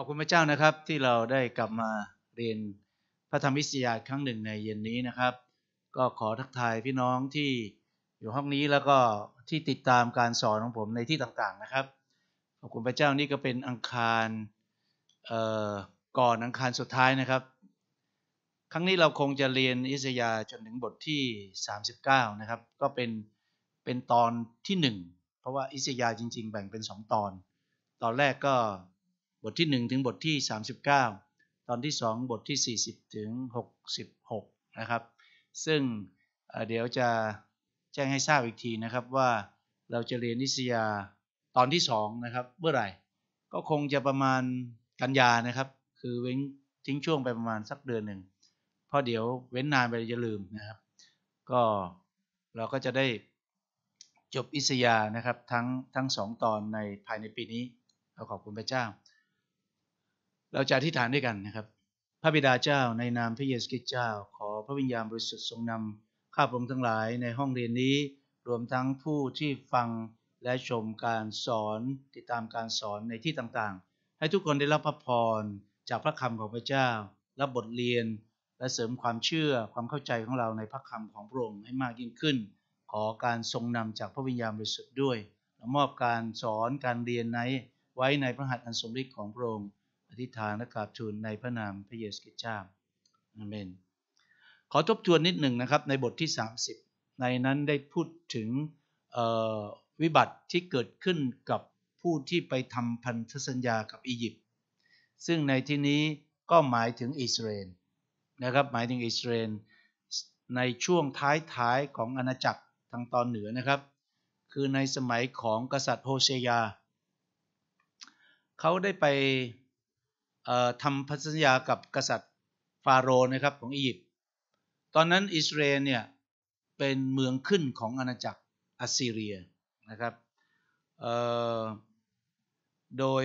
ขอบคุณพระเจ้านะครับที่เราได้กลับมาเรียนพระธรรมวิทยาครั้งหนึ่งในเย็นนี้นะครับ ก็ขอทักทายพี่น้องที่อยู่ห้องนี้แล้วก็ที่ติดตามการสอนของผมในที่ต่างๆนะครับขอบคุณพระเจ้านี่ก็เป็นอังคารก่อนอังคารสุดท้ายนะครับครั้งนี้เราคงจะเรียนอิสยาจนถึงบทที่39นะครับก็เป็นเป็นตอนที่ 1 เพราะว่าอิสยาจริง ๆ แบ่งเป็น 2 ตอน ตอนแรกก็บทที่1ถึงบทที่39 ตอนที่ 2 บทที่ 40 ถึง 66 นะครับ ซึ่งเดี๋ยวจะแจ้งให้ทราบอีกทีนะครับว่าเราจะเรียนนิสยา ตอนที่2นะครับเมื่อไหร่ก็คงจะประมาณกันยานะครับ คือเว้นทิ้งช่วงไปประมาณสักเดือนหนึ่งเพราะเดี๋ยวเว้นนานไปจะลืมนะครับ ก็เราก็จะได้จบอิสยานะครับทั้งทั้งสองตอนในภายในปีนี้เราขอบคุณพระเจ้าเราจะอธิษฐานด้วยกันนะครับ พระบิดาเจ้าในนามพระเยซูคริสต์เจ้าขอพระวิญญาณบริสุทธิ์ทรงนำข้าพระองค์ทั้งหลายในห้องเรียนนี้รวมทั้งผู้ที่ฟังและชมการสอนติดตามการสอนในที่ต่างๆ ให้ทุกคนได้รับพระพร จากพระคำของพระเจ้ารับบทเรียนและเสริมความเชื่อความเข้าใจของเราในพระคำของพระองค์ให้มากยิ่งขึ้น ขอการทรงนำจากพระวิญญาณบริสุทธิ์ด้วย และมอบการสอนการเรียนในไว้ในพระหัตถ์อันสมฤทธิ์ของพระองค์ธิษฐานและกราบทูลในพระนามพระเยซูคริสต์เจ้าอาเมน ขอทบทวนนิดหนึ่งนะครับในบทที่ 30 ในนั้นได้พูดถึงวิบัติที่เกิดขึ้นกับผู้ที่ไปทำพันธสัญญากับอียิปต์ซึ่งในที่นี้ก็หมายถึงอิสราเอลนะครับหมายถึงอิสราเอลในช่วงท้ายๆของอาณาจักรทางตอนเหนือนะครับ คือในสมัยของกษัตริย์โฮเชยาเขาได้ไปทำพันธสัญญากับกษัตริย์ฟาโรห์นะครับของอียิปต์ตอนนั้นอิสราเอลเนี่ยเป็นเมืองขึ้นของอาณาจักรอัสซีเรียนะครับโดย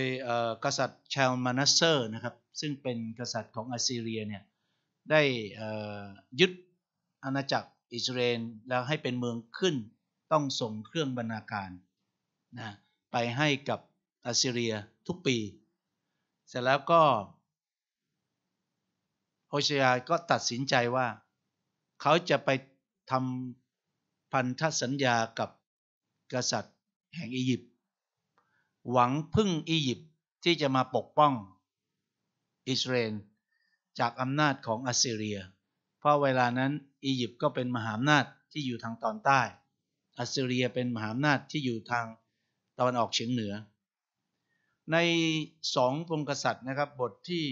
กษัตริย์ชาลมานัสเซอร์นะครับซึ่งเป็นกษัตริย์ของอัสซีเรียเนี่ยได้ยึดอาณาจักรอิสราเอลแล้วให้เป็นเมืองขึ้นต้องส่งเครื่องบรรณาการนะไปให้กับอัสซีเรียทุกปีสร็จแล้วก็โฮเชยก็ตัดสินใจว่า เขาจะไปทำพันธสัญญากับกษัตริย์แห่งอียิปต์หวังพึ่งอียิปต์ที่จะมาปกป้องอิสราเอลจากอำนาจของอัสซเรีย เพราะเวลานั้นอียิปต์ก็เป็นมหาอำนาจที่อยู่ทางตอนใต้ อัสซเรียเป็นมหาอำนาจที่อยู่ทางตะวันออกเฉียงเหนือในสองพงกษัตริย์นะครับบทที่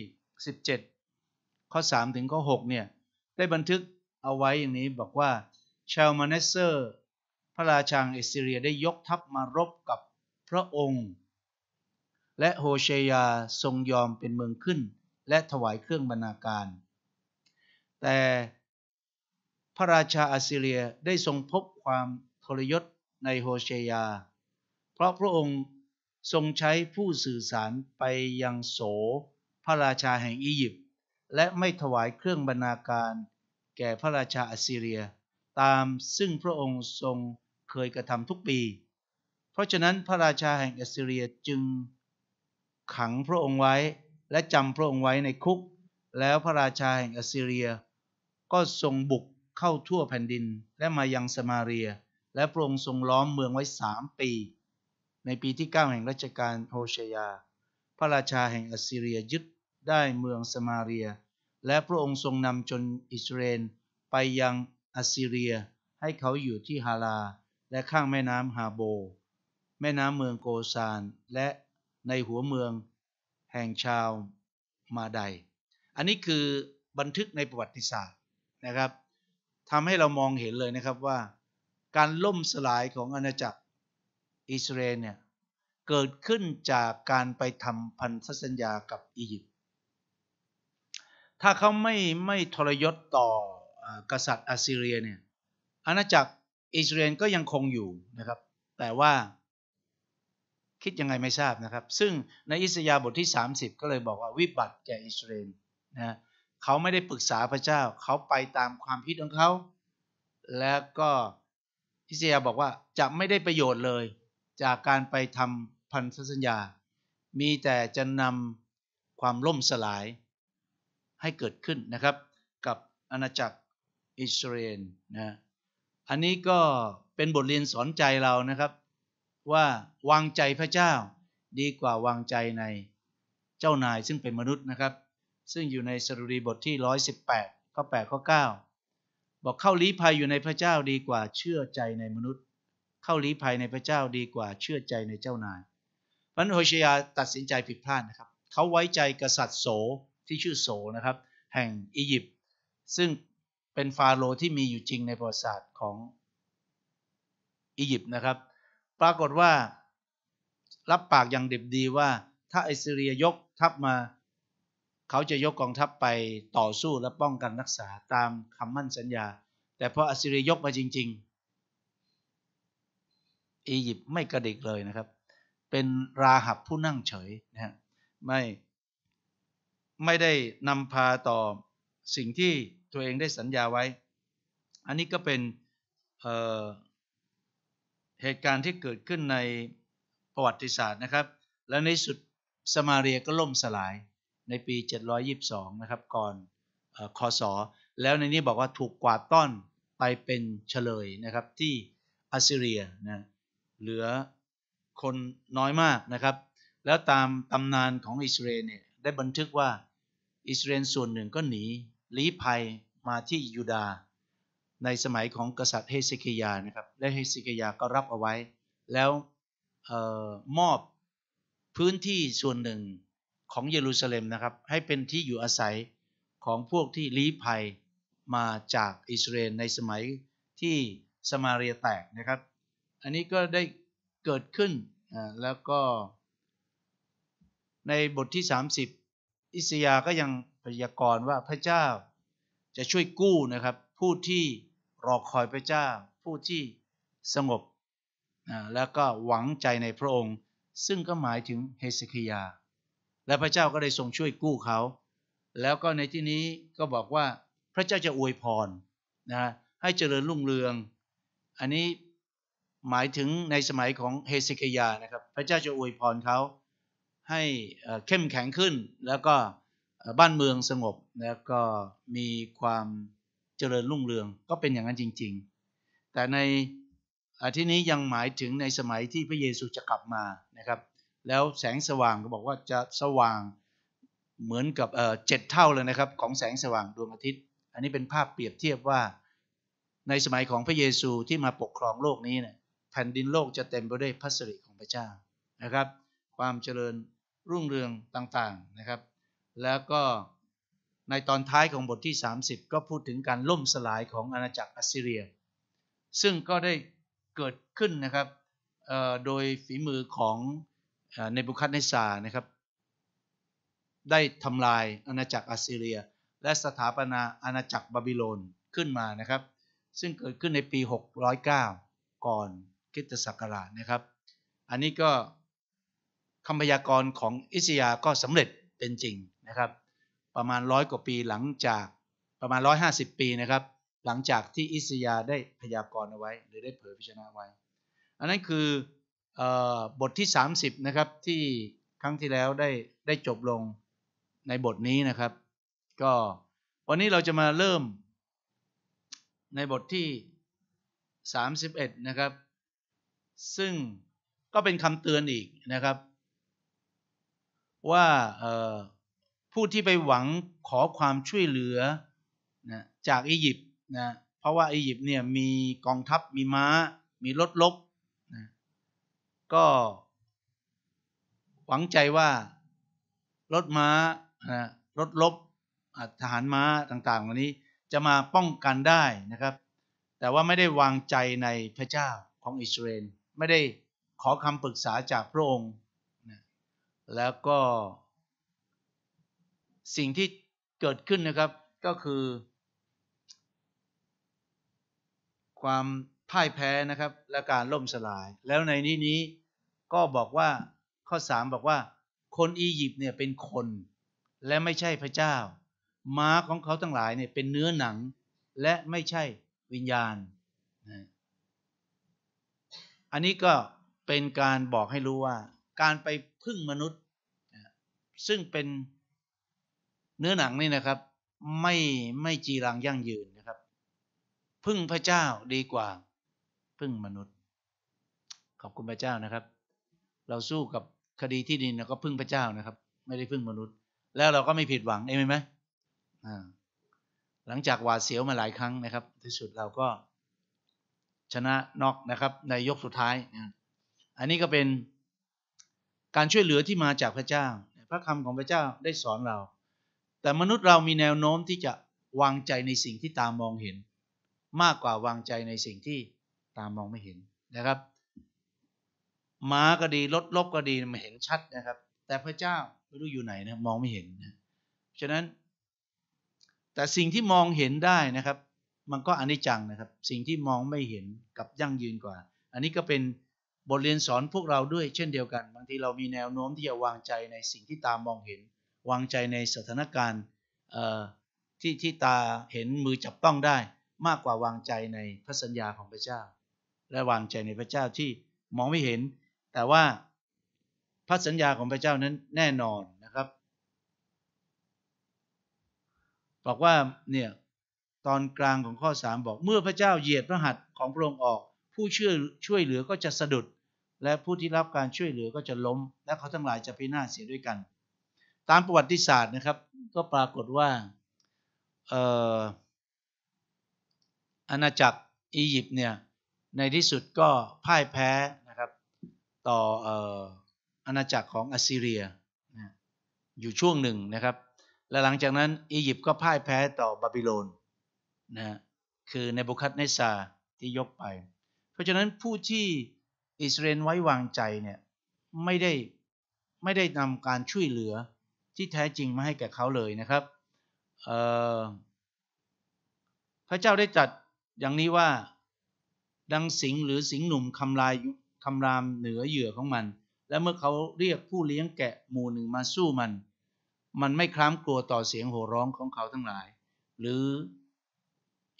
17 ข้อ 3 ถึงข้อ6เนี่ยได้บันทึกเอาไว้อย่างนี้บอกว่าชาวมาเนเซอร์ พระราชาเอสเรียได้ยกทัพมารบกับพระองค์ และโฮเชยาทรงยอมเป็นเมืองขึ้น และถวายเครื่องบรรณาการ แต่พระราชาอาซิเรียได้ทรงพบความทรยศในโฮเชยา เพราะพระองค์ทรงใช้ผู้สื่อสารไปยังโสพระราชาแห่งอียิปต์และไม่ถวายเครื่องบรรณาการ แก่พระราชาอัสซีเรียตามซึ่งพระองค์ทรงเคยกระทำทุกปี เพราะฉะนั้นพระราชาแห่งอัสซีเรียจึง ขังพระองค์ไว้และจำพระองค์ไว้ในคุก แล้วพระราชาแห่งอัสซีเรีย ก็ทรงบุกเข้าทั่วแผ่นดินและมายังสมาเรีย และพระองค์ทรงล้อมเมืองไว้สามปีในปีที่ 9 แห่งรัชกาลโฮเชยา พระราชาแห่งอัสซีเรียยึดได้เมืองสมาเรีย และพระองค์ทรงนำชนอิสราเอลไปยังอัสซีเรียให้เขาอยู่ที่ฮาลาและข้างแม่น้ำฮาโบ แม่น้ำเมืองโกซานและในหัวเมืองแห่งชาวมาไดอันนี้คือบันทึกในประวัติศาสตร์นะครับทำให้เรามองเห็นเลยนะครับว่าการล่มสลายของอาณาจักรอิสราเอลเนี่ยเกิดขึ้นจากการไปทำพันธสัญญากับอียิปต์ ถ้าเขาไม่ไม่ทรยศต่อกษัตริย์อาซีเรียเนี่ย อาณาจักรอิสราเอลก็ยังคงอยู่นะครับ แต่ว่าคิดยังไงไม่ทราบนะครับ ซึ่งในอิสยาบทที่ 30 ก็เลยบอกว่าวิบัติแก่อิสราเอลนะ เขาไม่ได้ปรึกษาพระเจ้า เขาไปตามความคิดของเขา แล้วก็อิสยาบอกว่าจะไม่ได้ประโยชน์เลยจากการไปทำพันธสัญญา มีแต่จะนำความล่มสลายให้เกิดขึ้นนะครับกับอาณาจักรอิสราเอลนะ อันนี้ก็เป็นบทเรียนสอนใจเรานะครับว่าวางใจพระเจ้าดีกว่าวางใจในเจ้านายซึ่งเป็นมนุษย์นะครับ ซึ่งอยู่ในสรุรีบทที่ 118 ข้อ 8 ข้อ 9 บอกเข้าลี้ภัยอยู่ในพระเจ้าดีกว่าเชื่อใจในมนุษย์เข้าลี้ภัยในพระเจ้าดีกว่าเชื่อใจในเจ้านายเพราะนั้นโฮเชยาตัดสินใจผิดพลาดนะครับ เขาไว้ใจกษัตริย์โสที่ชื่อโสนะครับ แห่งอียิปต์ ซึ่งเป็นฟาโรห์ที่มีอยู่จริงในประวัติศาสตร์ของอียิปต์นะครับ ปรากฏว่ารับปากอย่างเด็บดีว่าถ้าไอซีเรียยกทัพมาเขาจะยกกองทัพไปต่อสู้และป้องกันรักษาตามคำมั่นสัญญา แต่พออัสซีเรียยกมาจริงอียิปต์ไม่กระดิกเลยนะครับ เป็นราหับผู้นั่งเฉยนะฮะ ไม่ ไม่ได้นำพาต่อสิ่งที่ตัวเองได้สัญญาไว้ อันนี้ก็เป็นเเหตุการณ์ที่เกิดขึ้นในประวัติศาสตร์นะครับ และในสุดสมาเรียก็ล่มสลายในปี 722 นะครับก่อนคอสอแล้วในนี้บอกว่าถูกกวาดต้อนไปเป็นเฉลยนะครับที่อัสซเรียนะเหลือคนน้อยมากนะครับ แล้วตามตำนานของอิสราเอลเนี่ยได้บันทึกว่าอิสราเอลส่วนหนึ่งก็หนี ลี้ภัยมาที่ยูดาห์ในสมัยของกษัตริย์เฮสิคียนะครับ และเฮสิคยยก็รับเอาไว้ แล้วออมอบพื้นที่ส่วนหนึ่งของเยรูซาเล็มนะครับ ให้เป็นที่อยู่อาศัยของพวกที่ลี้ภัยมาจากอิสราเอลในสมัยที่สมาเรียแตกนะครับอันนี้ก็ได้เกิดขึ้นแล้วก็ในบทที่ 30 อิสยาก็ยังพยากรณ์ว่าพระเจ้าจะช่วยกู้นะครับ ผู้ที่รอคอยพระเจ้าผู้ที่สงบแล้วก็หวังใจในพระองค์ ซึ่งก็หมายถึงเฮสคียา และพระเจ้าก็ได้ทรงช่วยกู้เขา แล้วก็ในที่นี้ก็บอกว่าพระเจ้าจะอวยพรนะให้เจริญรุ่งเรือง อันนี้หมายถึงในสมัยของเฮสิกยานะครับพระเจ้าจะอวยพรเขาให้เข้มแข็งขึ้นแล้วก็บ้านเมืองสงบแล้วก็มีความเจริญรุ่งเรืองก็เป็นอย่างนั้นจริง ๆ แต่ในที่นี้ยังหมายถึงในสมัยที่พระเยซูจะกลับมานะครับ แล้วแสงสว่างก็บอกว่าจะสว่างเหมือนกับเจ็ดเท่าเลยนะครับ ของแสงสว่างดวงอาทิตย์ อันนี้เป็นภาพเปรียบเทียบว่าในสมัยของพระเยซูที่มาปกครองโลกนี้เนี่ยแผ่นดินโลกจะเต็มไปด้วยพัสดุของพระเจ้านะครับ ความเจริญรุ่งเรืองต่างๆนะครับแล้วก็ในตอนท้ายของบทที่ 30 ก็พูดถึงการล่มสลายของอาณาจักรอัสซีเรีย ซึ่งก็ได้เกิดขึ้นนะครับโดยฝีมือของในบุคัดเนสานะครับ ได้ทำลายอาณาจักรอัสซีเรีย และสถาปนาอาณาจักรบาบิโลนขึ้นมานะครับ ซึ่งเกิดขึ้นในปี 609 ก่อนคิตศักราชนะครับ อันนี้ก็คำพยากรณ์ของอิสยาก็สำเร็จเป็นจริงนะครับ ประมาณร้อยกว่าปีหลังจาก ประมาณ 150 ปีนะครับ หลังจากที่อิสยาได้พยากรณ์เอาไว้ หรือได้เผยพจาชณาไว้ อันนั้นคือบทที่ 30 นะครับ ที่ครั้งที่แล้วได้ได้จบลงในบทนี้นะครับ ก็วันนี้เราจะมาเริ่มในบทที่ 31นะครับซึ่งก็เป็นคำเตือนอีกนะครับ ว่าผู้ที่ไปหวังขอความช่วยเหลือนะจากอียิปต์นะเพราะว่าอียิปต์เนี่ยมีกองทัพมีม้ามีรถลบนะก็หวังใจว่ารถม้านะรถลบทหารม้าต่างๆวันนี้จะมาป้องกันได้นะครับ แต่ว่าไม่ได้วางใจในพระเจ้าของอิสราเอลไม่ได้ขอคำปรึกษาจากพระองค์แล้วก็สิ่งที่เกิดขึ้นนะครับก็คือ ความพ่ายแพ้นะครับและการล่มสลาย แล้วในนี้นี้ก็บอกว่าข้อ 3 บอกว่าคนอียิปต์เนี่ยเป็นคนและไม่ใช่พระเจ้า ม้าของเขาทั้งหลายเนี่ยเป็นเนื้อหนังและไม่ใช่วิญญาณอันนี้ก็เป็นการบอกให้รู้ว่าการไปพึ่งมนุษย์ ซึ่งเป็นเนื้อหนังนี่นะครับไม่ไม่ จีรังยั่งยืนนะครับ พึ่งพระเจ้าดีกว่าพึ่งมนุษย์ ขอบคุณพระเจ้านะครับ เราสู้กับคดีที่ดินเราก็พึ่งพระเจ้านะครับ ไม่ได้พึ่งมนุษย์ แล้วเราก็ไม่ผิดหวัง เองไหมไหมหลังจากหวาดเสียวมาหลายครั้งนะครับที่สุดเราก็ชนะน็อกนะครับในยกสุดท้าย อันนี้ก็เป็นการช่วยเหลือที่มาจากพระเจ้า พระคำของพระเจ้าได้สอนเรา แต่มนุษย์เรามีแนวโน้มที่จะวางใจในสิ่งที่ตามองเห็น มากกว่าวางใจในสิ่งที่ตามมองไม่เห็นนะครับม้าก็ดีรถลบก็ดีมันเห็นชัดนะครับ แต่พระเจ้าไม่รู้อยู่ไหนนะมองไม่เห็นนะฉะนั้น แต่สิ่งที่มองเห็นได้นะครับมันก็อนิจจังนะครับสิ่งที่มองไม่เห็นกับยั่งยืนกว่า อันนี้ก็เป็นบทเรียนสอนพวกเราด้วยเช่นเดียวกัน บางทีเรามีแนวโน้มที่จะวางใจในสิ่งที่ตามองเห็น วางใจในสถานการณ์ที่ที่ตาเห็นมือจับต้องได้ มากกว่าวางใจในพระสัญญาของพระเจ้า และวางใจในพระเจ้าที่มองไม่เห็นแต่ว่าพระสัญญาของพระเจ้านั้นแน่นอนนะครับบอกว่าเนี่ยตอนกลางของข้อ3บอกเมื่อพระเจ้าเหยียดพระหัตถ์ของพระองค์ออก ผู้ช่วยช่วยเหลือก็จะสะดุด และผู้ที่รับการช่วยเหลือก็จะล้ม และเขาทั้งหลายจะพินาศเสียด้วยกัน ตามประวัติศาสตร์นะครับก็ปรากฏว่าอาณาจักรอียิปต์เนี่ยในที่สุดก็พ่ายแพ้นะครับต่ออาณาจักรของอัสซีเรียอยู่ช่วงหนึ่งนะครับและหลังจากนั้น อียิปต์ก็พ่ายแพ้ต่อบาบิโลนนะคือในบุคัดเนซาที่ยกไป เพราะฉะนั้นผู้ที่อิสราเอลไว้วางใจเนี่ย ไม่ได้ ไม่ได้นำการช่วยเหลือที่แท้จริงมาให้แก่เขาเลยนะครับพระเจ้าได้จัดอย่างนี้ว่า ดังสิงหรือสิงหนุ่มคำลายคำรามเหนือเหยื่อของมัน และเมื่อเขาเรียกผู้เลี้ยงแกะหมู่หนึ่งมาสู้มัน มันไม่คล้ามกลัวต่อเสียงโห่ร้องของเขาทั้งหลาย หรือ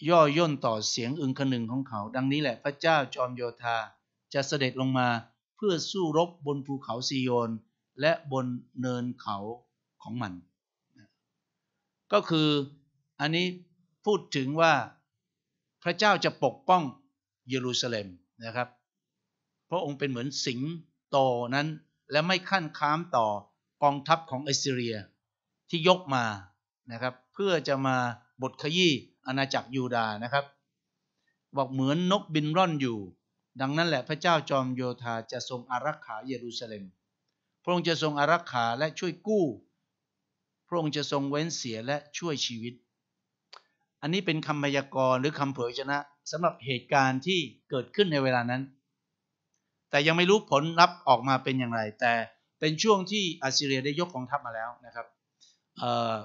ย่อย่นต่อเสียงอึงคนึงของเขา ดังนี้แหละพระเจ้าจอมโยธาจะเสด็จลงมาเพื่อสู้รบบนภูเขาซีโยนและบนเนินเขาของมัน ก็คืออันนี้พูดถึงว่าพระเจ้าจะปกป้องเยรูซาเล็มนะครับ เพราะองค์เป็นเหมือนสิงโตนั้นและไม่ขั้นค้ามต่อ กองทัพของิอราเอียที่ยกมานะครับ เพื่อจะมาบทขยี้อาณาจักรยูดานะครับ บอกเหมือนนกบินร่อนอยู่ ดังนั้นแหละพระเจ้าจอมโยธาจะทรงอารักขาเยรูซาเล็ม พระองค์จะทรงอารักขาและช่วยกู้ พระองค์จะทรงเว้นเสียและช่วยชีวิต อันนี้เป็นคำพยากรณ์หรือคำเผยชนะสำหรับเหตุการณ์ที่เกิดขึ้นในเวลานั้น แต่ยังไม่รู้ผลลัพธ์ออกมาเป็นอย่างไร แต่เป็นช่วงที่อาซีเรียได้ยกกองทัพมาแล้วนะครับ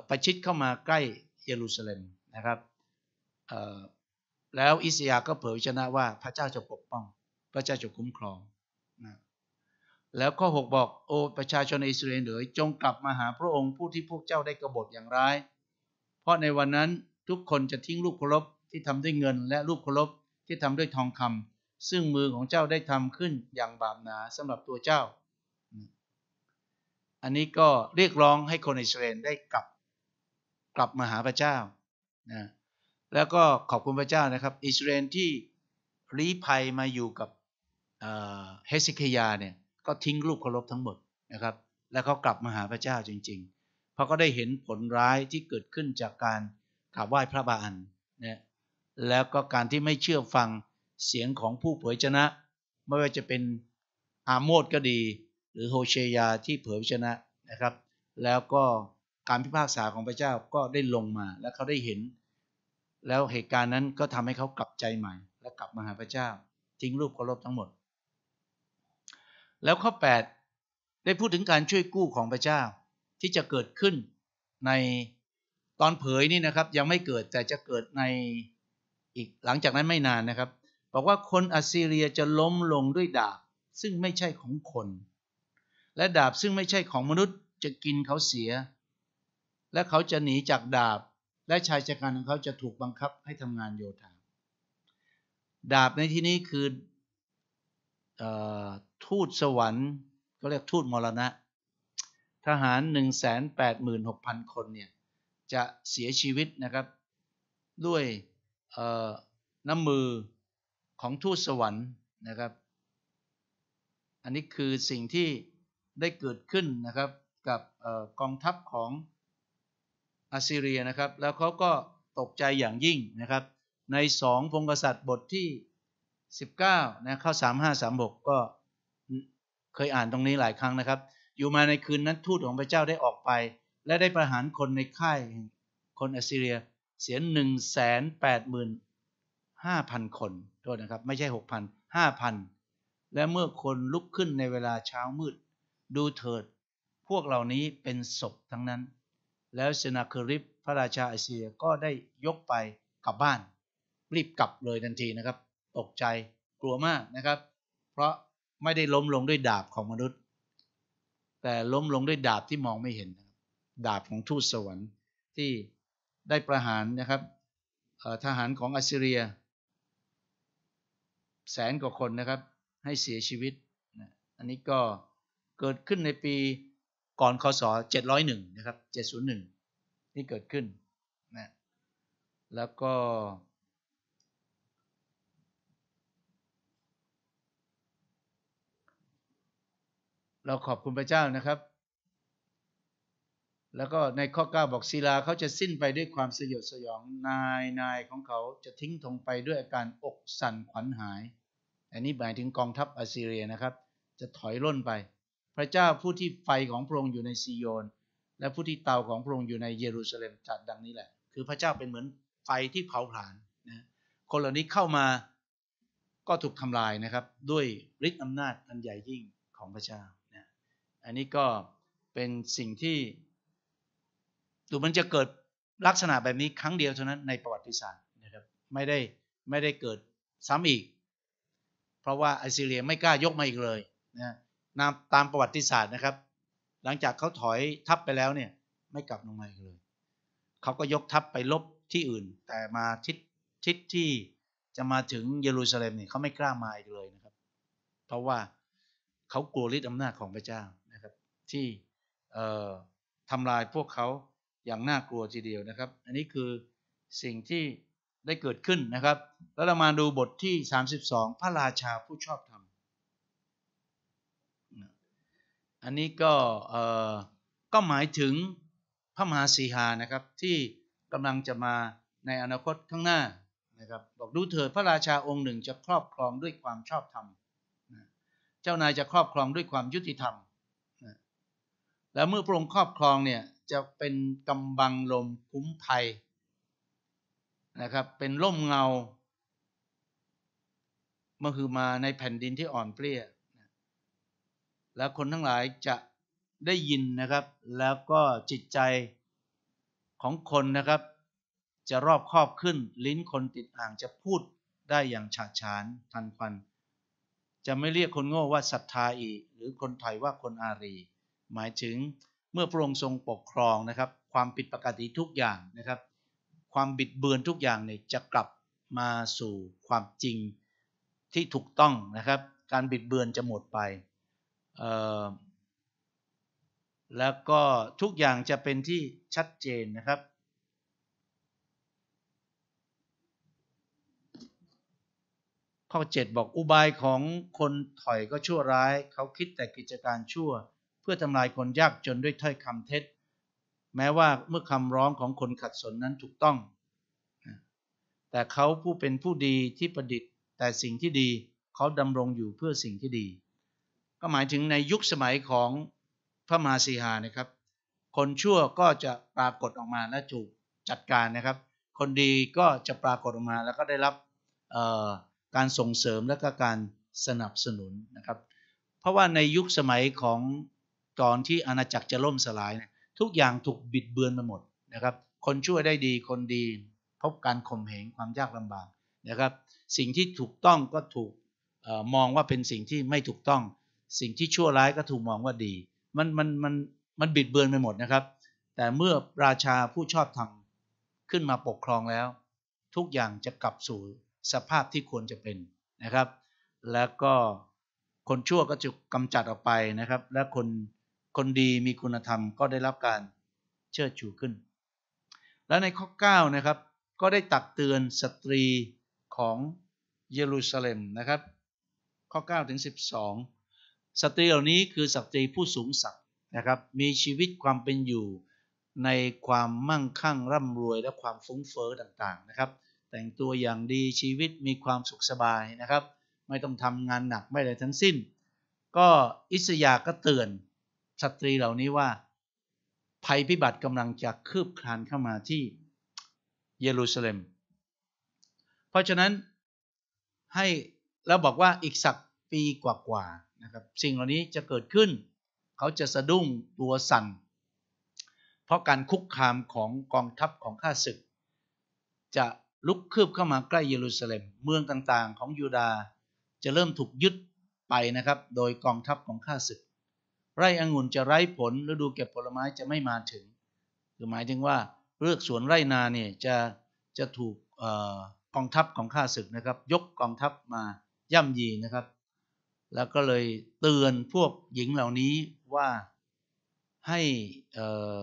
ประชิดเข้ามาใกล้เยรูซาเล็มนะครับแล้วอิสยาก็เผยชนะว่าพระเจ้าจะปกป้อง พระเจ้าจะคุ้มครองนะแล้วข้อ 6 บอก โอประชาชนอิสราเอลเอ๋ยจงกลับมาหาพระองค์ผู้ที่พวกเจ้าได้กบฏอย่างร้าย เพราะในวันนั้นทุกคนจะทิ้งรูปเคารพที่ทำด้วยเงิน และรูปเคารพที่ทำด้วยทองคำ ซึ่งมือของเจ้าได้ทำขึ้นอย่างบาปหนาสำหรับตัวเจ้า อันนี้ก็เรียกร้องให้คนอิสราเอลได้กลับกลับมาหาพระเจ้านะแล้วก็ขอบคุณพระเจ้านะครับ อิสราเอลที่รีภัยมาอยู่กับเฮสิคยาเนี่ยก็ทิ้งลูกเคารพทั้งหมดนะครับ แล้วเขากลับมาหาพระเจ้าจริงๆ เพราะก็ได้เห็นผลร้ายที่เกิดขึ้นจากการกราบไหว้พระบาอันนะแล้วก็การที่ไม่เชื่อฟังเสียงของผู้เผยชนะ ไม่ว่าจะเป็นอาโมดก็ดี หรือโฮเชยาที่เผยชนะนะครับ แล้วก็การพิพากษาของพระเจ้าก็ได้ลงมาและเขาได้เห็นแล้วเหตุการณ์นั้นก็ทำให้เขากลับใจใหม่ และกลับมาหาพระเจ้า ทิ้งรูปเคารพทั้งหมด แล้วข้อ 8 ได้พูดถึงการช่วยกู้ของพระเจ้าที่จะเกิดขึ้น ในตอนเผยนี่นะครับยังไม่เกิดแต่จะเกิดในอีกหลังจากนั้นไม่นานนะครับบอกว่าคนอัสซีเรียจะล้มลงด้วยดาบซึ่งไม่ใช่ของคน และดาบซึ่งไม่ใช่ของมนุษย์ จะกินเขาเสีย และเขาจะหนีจากดาบและชายชะกันของเขาจะถูกบังคับให้ทำงานโยธา ดาบในที่นี้คืออทูตสวรรค์ก็เรียกทูตมรณะ ทหาร 186,000 คนเนี่ย จะเสียชีวิตนะครับ ด้วยน้ำมือของทูตสวรรค์นะครับ อันนี้คือสิ่งที่ได้เกิดขึ้นนะครับ กับกองทัพของอัสซีเรีย นะครับ แล้วเขาก็ตกใจอย่างยิ่งนะครับ ในสองพงศษัตริย์บทที่ 19 นะเข้า3536 ก็เคยอ่านตรงนี้หลายครั้งนะครับอยู่มาในคืนนั้นทูตของพระเจ้าได้ออกไป และได้ประหารคนในค่ายคนอัสซีเรียเสียหนึ่งแสนแปดหมื่นห้าพันคนโทษนะครับ ไม่ใช่หกพันห้าพันและเมื่อคนลุกขึ้นในเวลาเช้ามืดดูเถิด พวกเหล่านี้เป็นศพทั้งนั้นแล้วเซนาคริปพระราชาอาเซียก็ได้ยกไปกลับบ้านรีบกลับเลยทันทีนะครับตกใจกลัวมากนะครับ เพราะไม่ได้ล้มลงด้วยดาบของมนุษย์ แต่ล้มลงด้วยดาบที่มองไม่เห็นดาบของทูตสวรรค์ที่ได้ประหารนะครับทหารของอัสซีเรีย แสนกว่าคนนะครับให้เสียชีวิต อันนี้ก็เกิดขึ้นในปีก่อนคศ701 นะครับ 701ที่เกิดขึ้นนะแล้วก็ เราขอบคุณพระเจ้านะครับ แล้วก็ในข้อ 9 บอกศิลาเขาจะสิ้นไปด้วยความสยดสยอง นายนายของเขาจะทิ้งทงไปด้วยอาการอกสั่นขวัญหาย อันนี้หมายถึงกองทัพอาซีเรียนะครับ จะถอยล่นไปพระเจ้าผู้ที่ไฟของพระองค์อยู่ในซีโยน และผู้ที่เตาของพระองค์อยู่ในเยรูซาเล็มจัดดังนี้แหละ คือพระเจ้าเป็นเหมือนไฟที่เผาผลาญนะคนเหล่านี้เข้ามาก็ถูกทำลายนะครับ ด้วยฤทธิ์อำนาจอันใหญ่ยิ่งของพระเจ้านะอันนี้ก็เป็นสิ่งที่ดูมันจะเกิดลักษณะแบบนี้ครั้งเดียวเท่านั้นในประวัติศาสตร์นะครับ ไม่ได้ไม่ได้เกิดซ้ำอีก เพราะว่าไอซีเรียไม่กล้ายกมาอีกเลยนะนะตามประวัติศาสตร์นะครับ หลังจากเขาถอยทัพไปแล้วเนี่ยไม่กลับลงมาอีกเลยเขาก็ยกทัพไปลบที่อื่น แต่มาทิศทิศที่จะมาถึงเยรูซาเล็มเนี่ยเขาไม่กล้ามาอีกเลยนะครับ เพราะว่าเขากลัวฤทธิ์อำนาจของพระเจ้านะครับ ที่ทำลายพวกเขาอย่างน่ากลัวทีเดียวนะครับ อันนี้คือสิ่งที่ได้เกิดขึ้นนะครับ แล้วเรามาดูบทที่ 32 พระราชาผู้ชอบธรรมอันนี้ก็เอ่อก็หมายถึงพระมหาสีหานะครับที่กำลังจะมาในอนาคตข้างหน้านะครับบอกดูเถิดพระราชาองค์หนึ่งจะครอบครองด้วยความชอบธรรม เจ้านายจะครอบครองด้วยความยุติธรรม แล้วเมื่อพระองค์ครอบครองเนี่ยจะเป็นกำบังลมคุ้มภัยนะครับเป็นร่มเงาเมื่อคือมาในแผ่นดินที่อ่อนเปลี้ยและคนทั้งหลายจะได้ยินนะครับ แล้วก็จิตใจของคนนะครับ จะรอบครอบขึ้นลิ้นคนติดอ่างจะพูดได้อย่างฉาฉานทันควันจะไม่เรียกคนโง่ว่าศรัทธาอีก หรือคนไทยว่าคนอารีหมายถึงเมื่อพระองค์ทรงปกครองนะครับ ความผิดปกติทุกอย่างนะครับ ความบิดเบือนทุกอย่างเนี่ย จะกลับมาสู่ความจริงที่ถูกต้องนะครับ การบิดเบือนจะหมดไปแล้วก็ทุกอย่างจะเป็นที่ชัดเจนนะครับ ข้อ 7 บอกอุบายของคนถอยก็ชั่วร้าย เขาคิดแต่กิจการชั่ว เพื่อทำลายคนยากจนด้วยถ้อยคำเท็จ แม้ว่าเมื่อคำร้องของคนขัดสนนั้นถูกต้อง แต่เขาผู้เป็นผู้ดีที่ประดิษฐ์แต่สิ่งที่ดี เขาดำรงอยู่เพื่อสิ่งที่ดีก็หมายถึงในยุคสมัยของพระมาสีหานะครับ คนชั่วก็จะปรากฏออกมาและถูกจัดการนะครับ คนดีก็จะปรากฏออกมาแล้วก็ได้รับการส่งเสริมและก็การสนับสนุนนะครับ เพราะว่าในยุคสมัยของก่อนที่อาณาจักรจะล่มสลายนะทุกอย่างถูกบิดเบือนไปหมดนะครับ คนชั่วได้ดีคนดีพบการข่มเหงความยากลำบากนะครับ สิ่งที่ถูกต้องก็ถูกออมองว่าเป็นสิ่งที่ไม่ถูกต้องสิ่งที่ชั่วร้ายก็ถูกมองว่าดี มันมันมันมันบิดเบือนไปหมดนะครับ แต่เมื่อราชาผู้ชอบธรรมขึ้นมาปกครองแล้ว ทุกอย่างจะกลับสู่สภาพที่ควรจะเป็นนะครับ แล้วก็คนชั่วก็จะกำจัดออกไปนะครับ และคนคนดีมีคุณธรรมก็ได้รับการเชิดชูขึ้น และในข้อ9นะครับก็ได้ตักเตือนสตรีของเยรูซาเล็มนะครับ ข้อ9ถึง12สตรีเหล่านี้คือสตรีผู้สูงศักดิ์นะครับมีชีวิตความเป็นอยู่ในความมั่งคั่ง ร่ำรวยและความฟุ้งเฟอ้อต่างๆนะครับแต่งตัวอย่างดีชีวิตมีความสุขสบายนะครับ ไม่ต้องทำงานหนักไม่เลยทั้งสิ้น ก็อิสยาก็เตือนสตรีเหล่านี้ว่าภัยพิบัติกำลังจะคืบคลานเข้ามาที่เยรูซาเล็ม เพราะฉะนั้นให้แล้วบอกว่าอีกสักปีกว่าๆนะครับสิ่งเหล่านี้จะเกิดขึ้น เขาจะสะดุ้งตัวสั่น เพราะการคุกคามของกองทัพของข้าศึก จะลุกคืบเข้ามาใกล้เยรูซาเล็มเมืองต่างๆ ของยูดา จะเริ่มถูกยึดไปนะครับ โดยกองทัพของข้าศึก ไร่องุ่นจะไร้ผลฤดูเก็บผลไม้จะไม่มาถึงคือหมายถึงว่าเลือกสวนไร่นาเนี่ยจะจะถูกกองทัพของข้าศึกนะครับ ยกกองทัพมาย่ำยีนะครับแล้วก็เลยเตือนพวกหญิงเหล่านี้ว่าให้เอ่อ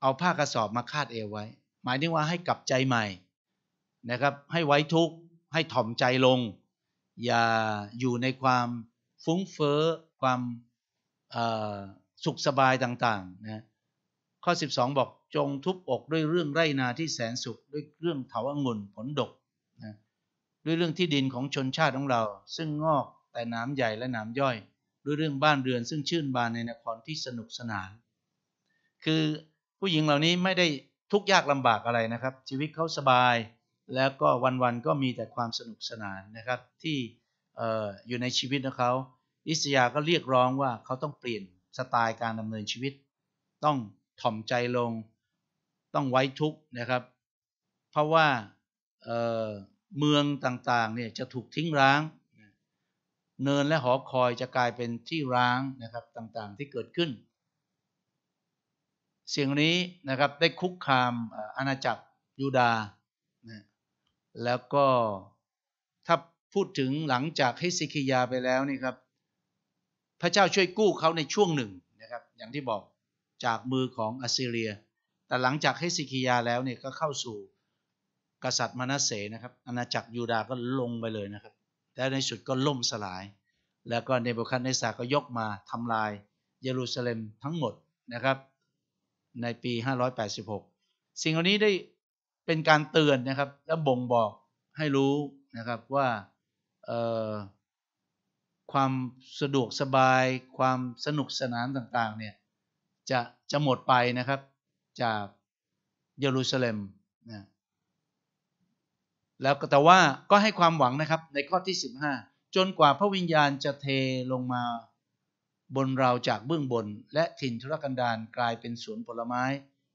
เอาผ้ากระสอบมาคาดเอวไว้ หมายถึงว่าให้กลับใจใหม่นะครับให้ไว้ทุกข์ให้ถ่อมใจลง อย่าอยู่ในความฟุ้งเฟ้อความสุขสบายต่างๆนะข้อ 12 บอกจงทุบอกด้วยเรื่องไรนาที่แสนสุขด้วยเรื่องเถาวัลย์ผลดกนะด้วยเรื่องที่ดินของชนชาติของเราซึ่งงอกแต่น้าใหญ่และน้าย่อยด้วยเรื่องบ้านเรือน ซึ่งชื่นบานในนครที่สนุกสนาน คือผู้หญิงเหล่านี้ไม่ได้ทุกยากลำบากอะไรนะครับ ชีวิตเขาสบายแล้วก็วันๆก็มีแต่ความสนุกสนานนะครับ ที่อ่อยู่ในชีวิตของเขาอิสยาก็เรียกร้องว่าเขาต้องเปลี่ยนสไตล์การดำเนินชีวิต ต้องถ่อมใจลงต้องไว้ทุกนะครับ เพราะว่าเเมืองต่างๆเนี่ยจะถูกทิ้งร้างเนิน และหอคอยจะกลายเป็นที่ร้างนะครับต่างๆ ที่เกิดขึ้น เสียงนี้นะครับได้คุกคามอาณาจักรยูดาห์แล้วก็ถ้าพูดถึงหลังจากเฮสิคิยาไปแล้วนี่ครับพระเจ้าช่วยกู้เขาในช่วงหนึ่งนะครับอย่างที่บอกจากมือของอัสซีเรีย แต่หลังจากเฮสิคิยาแล้วเนี่ยก็เข้าสู่กษัตริย์มานาเสนะครับอาณาจักรยูดาห์ก็ลงไปเลยนะครับแล้วในสุดก็ล่มสลาย แล้วก็เนบุคัดเนสาก็ยกมาทำลายเยรูซาเล็มทั้งหมดนะครับ ในปี 586 สิ่งเหล่านี้ได้เป็นการเตือนนะครับ และบ่งบอกให้รู้นะครับว่าความสะดวกสบาย ความสนุกสนานต่างๆเนี่ยจะจะหมดไปนะครับจากเยรูซาเล็มนะแล้วแต่ว่าก็ให้ความหวังนะครับในข้อที่ 15 จนกว่าพระวิญญาณจะเทลงมาบนเราจากเบื้องบนและถิ่นธุรกันดารกลายเป็นสวนผลไม้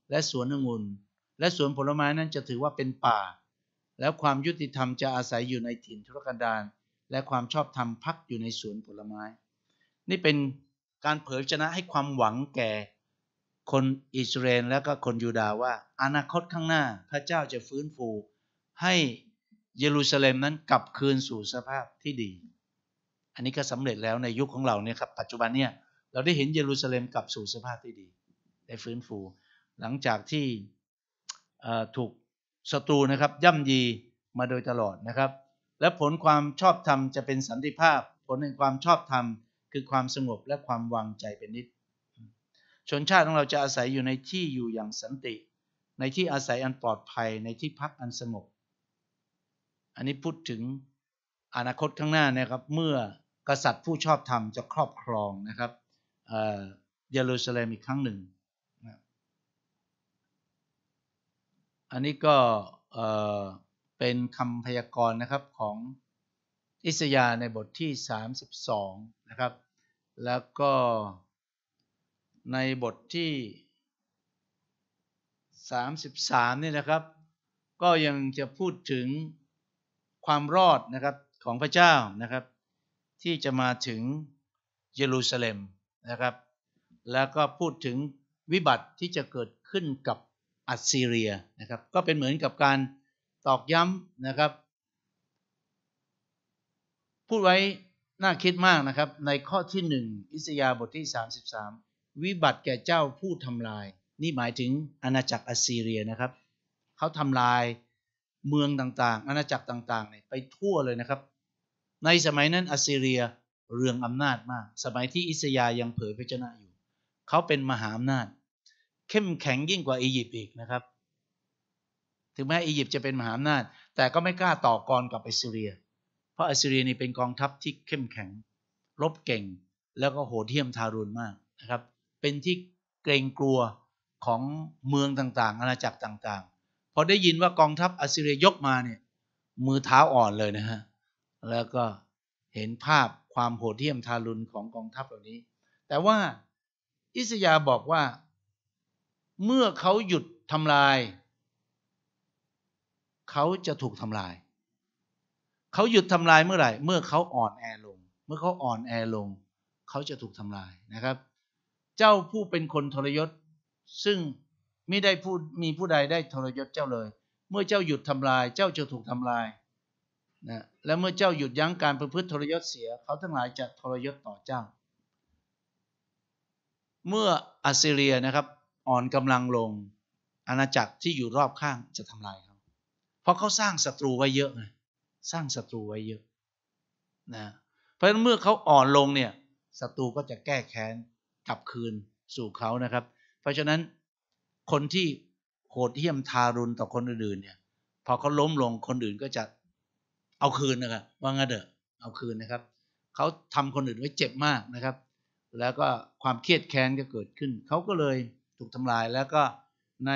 และสวนองุ่น และสวนผลไม้ นั้นจะถือว่าเป็นป่า แล้วความยุติธรรมจะอาศัยอยู่ในถิ่นธุรกันดารและความชอบธรรมพักอยู่ในสวนผลไม้ นี่เป็นการเผยชนะให้ความหวังแก่ คนอิสราเอลและก็คนยูดาห์ว่า อนาคตข้างหน้า พระเจ้าจะฟื้นฟูให้เยรูซาเล็มนั้นกลับคืนสู่สภาพที่ดี อันนี้ก็สำเร็จแล้วในยุคของเราเนี่ยครับปัจจุบันเนี่ยเราได้เห็นเยรูซาเล็มกลับสู่สภาพที่ดีได้ฟื้นฟู หลังจากที่ถูกศัตรูนะครับย่ำยีมาโดยตลอดนะครับ และผลความชอบธรรมจะเป็นสันติภาพ ผลแห่งความชอบธรรม คือความสงบและความวางใจเป็นนิด ชนชาติของเราจะอาศัยอยู่ในที่อยู่อย่างสันติ ในที่อาศัยอันปลอดภัยในที่พักอันสงบอันนี้พูดถึงอนาคตข้างหน้านะครับ เมื่อกษัตริย์ผู้ชอบธรรมจะครอบครองนะครับเยรูซาเล็มอีกครั้งหนึ่ง อันนี้ก็เป็นคำพยากรณ์นะครับของอิสยาในบทที่ 32 นะครับ แล้วก็ในบทที่ 33 นี่นะครับ ก็ยังจะพูดถึงความรอดนะครับของพระเจ้านะครับ ที่จะมาถึงเยรูซาเล็มนะครับแล้วก็พูดถึงวิบัติที่จะเกิดขึ้นกับอัสซีเรียนะครับก็เป็นเหมือนกับการตอกย้ำนะครับ พูดไว้น่าคิดมากนะครับในข้อที่หนึ่งอิสยาบทที่ 33 วิบัติแก่เจ้าผู้ทำลาย นี่หมายถึงอาณาจักรอัสซีเรียนะครับเขาทำลายเมืองต่างๆ อาณาจักรต่างๆ เนี่ยไปทั่วเลยนะครับ ในสมัยนั้นอัสซีเรียเรือง อำนาจมาก สมัยที่อิสยายังเผยพระชนะอยู่ เขาเป็นมหาอำนาจ เข้มแข็งยิ่งกว่าอียิปต์อีกนะครับ ถึงแม้อียิปต์จะเป็นมหาอำนาจ แต่ก็ไม่กล้าต่อกร กับอัสซีเรีย เพราะอัสซีเรียนี่เป็นกองทัพที่เข้มแข็งรบเก่งแล้วก็โหดเหี้ยมทารุณมากนะครับ เป็นที่เกรงกลัวของเมืองต่างๆ อาณาจักรต่างพอได้ยินว่ากองทัพอัสซีเรียยกมาเนี่ยมือเท้าอ่อนเลยนะฮะแล้วก็เห็นภาพความโหดเหี้ยมทารุณของกองทัพเหล่านี้ แต่ว่าอิสยาบอกว่า เมื่อเขาหยุดทำลาย เขาจะถูกทำลาย เขาหยุดทำลายเมื่อไหร่ เมื่อเขาอ่อนแอลง เมื่อเขาอ่อนแอลง เขาจะถูกทำลายนะครับ เจ้าผู้เป็นคนทรยศ ซึ่งไม่ได้พูดมีผู้ใดได้ทรยศเจ้าเลย เมื่อเจ้าหยุดทำลาย เจ้าจะถูกทำลายนะและเมื่อเจ้าหยุดยั้งการประพฤติทรยศเสียเขาทั้งหลายจะทรยศต่อเจ้า เมื่ออัสซเรียนะครับอ่อนกำลังลงอาณาจักรที่อยู่รอบข้างจะทำลายเขาเพราะเขาสร้างศัตรูไว้เยอะไงสร้างศัตรูไว้เยอะนะเพราะฉะนั้นเมื่อเขาอ่อนลงเนี่ยศัตรูก็จะแก้แค้นกลับคืนสู่เขานะครับ เพราะฉะนั้นคนที่โหดเหี้ยมทารุณต่อคนอื่นๆเนี่ย พอเขาล้มลงคนอื่นก็จะเอาคืนนะครับ ว่างั้นเถอะเอาคืนนะครับเขาทำคนอื่นไว้เจ็บมากนะครับ แล้วก็ความเครียดแค้นก็เกิดขึ้น เขาก็เลยถูกทำลายแล้วก็ใน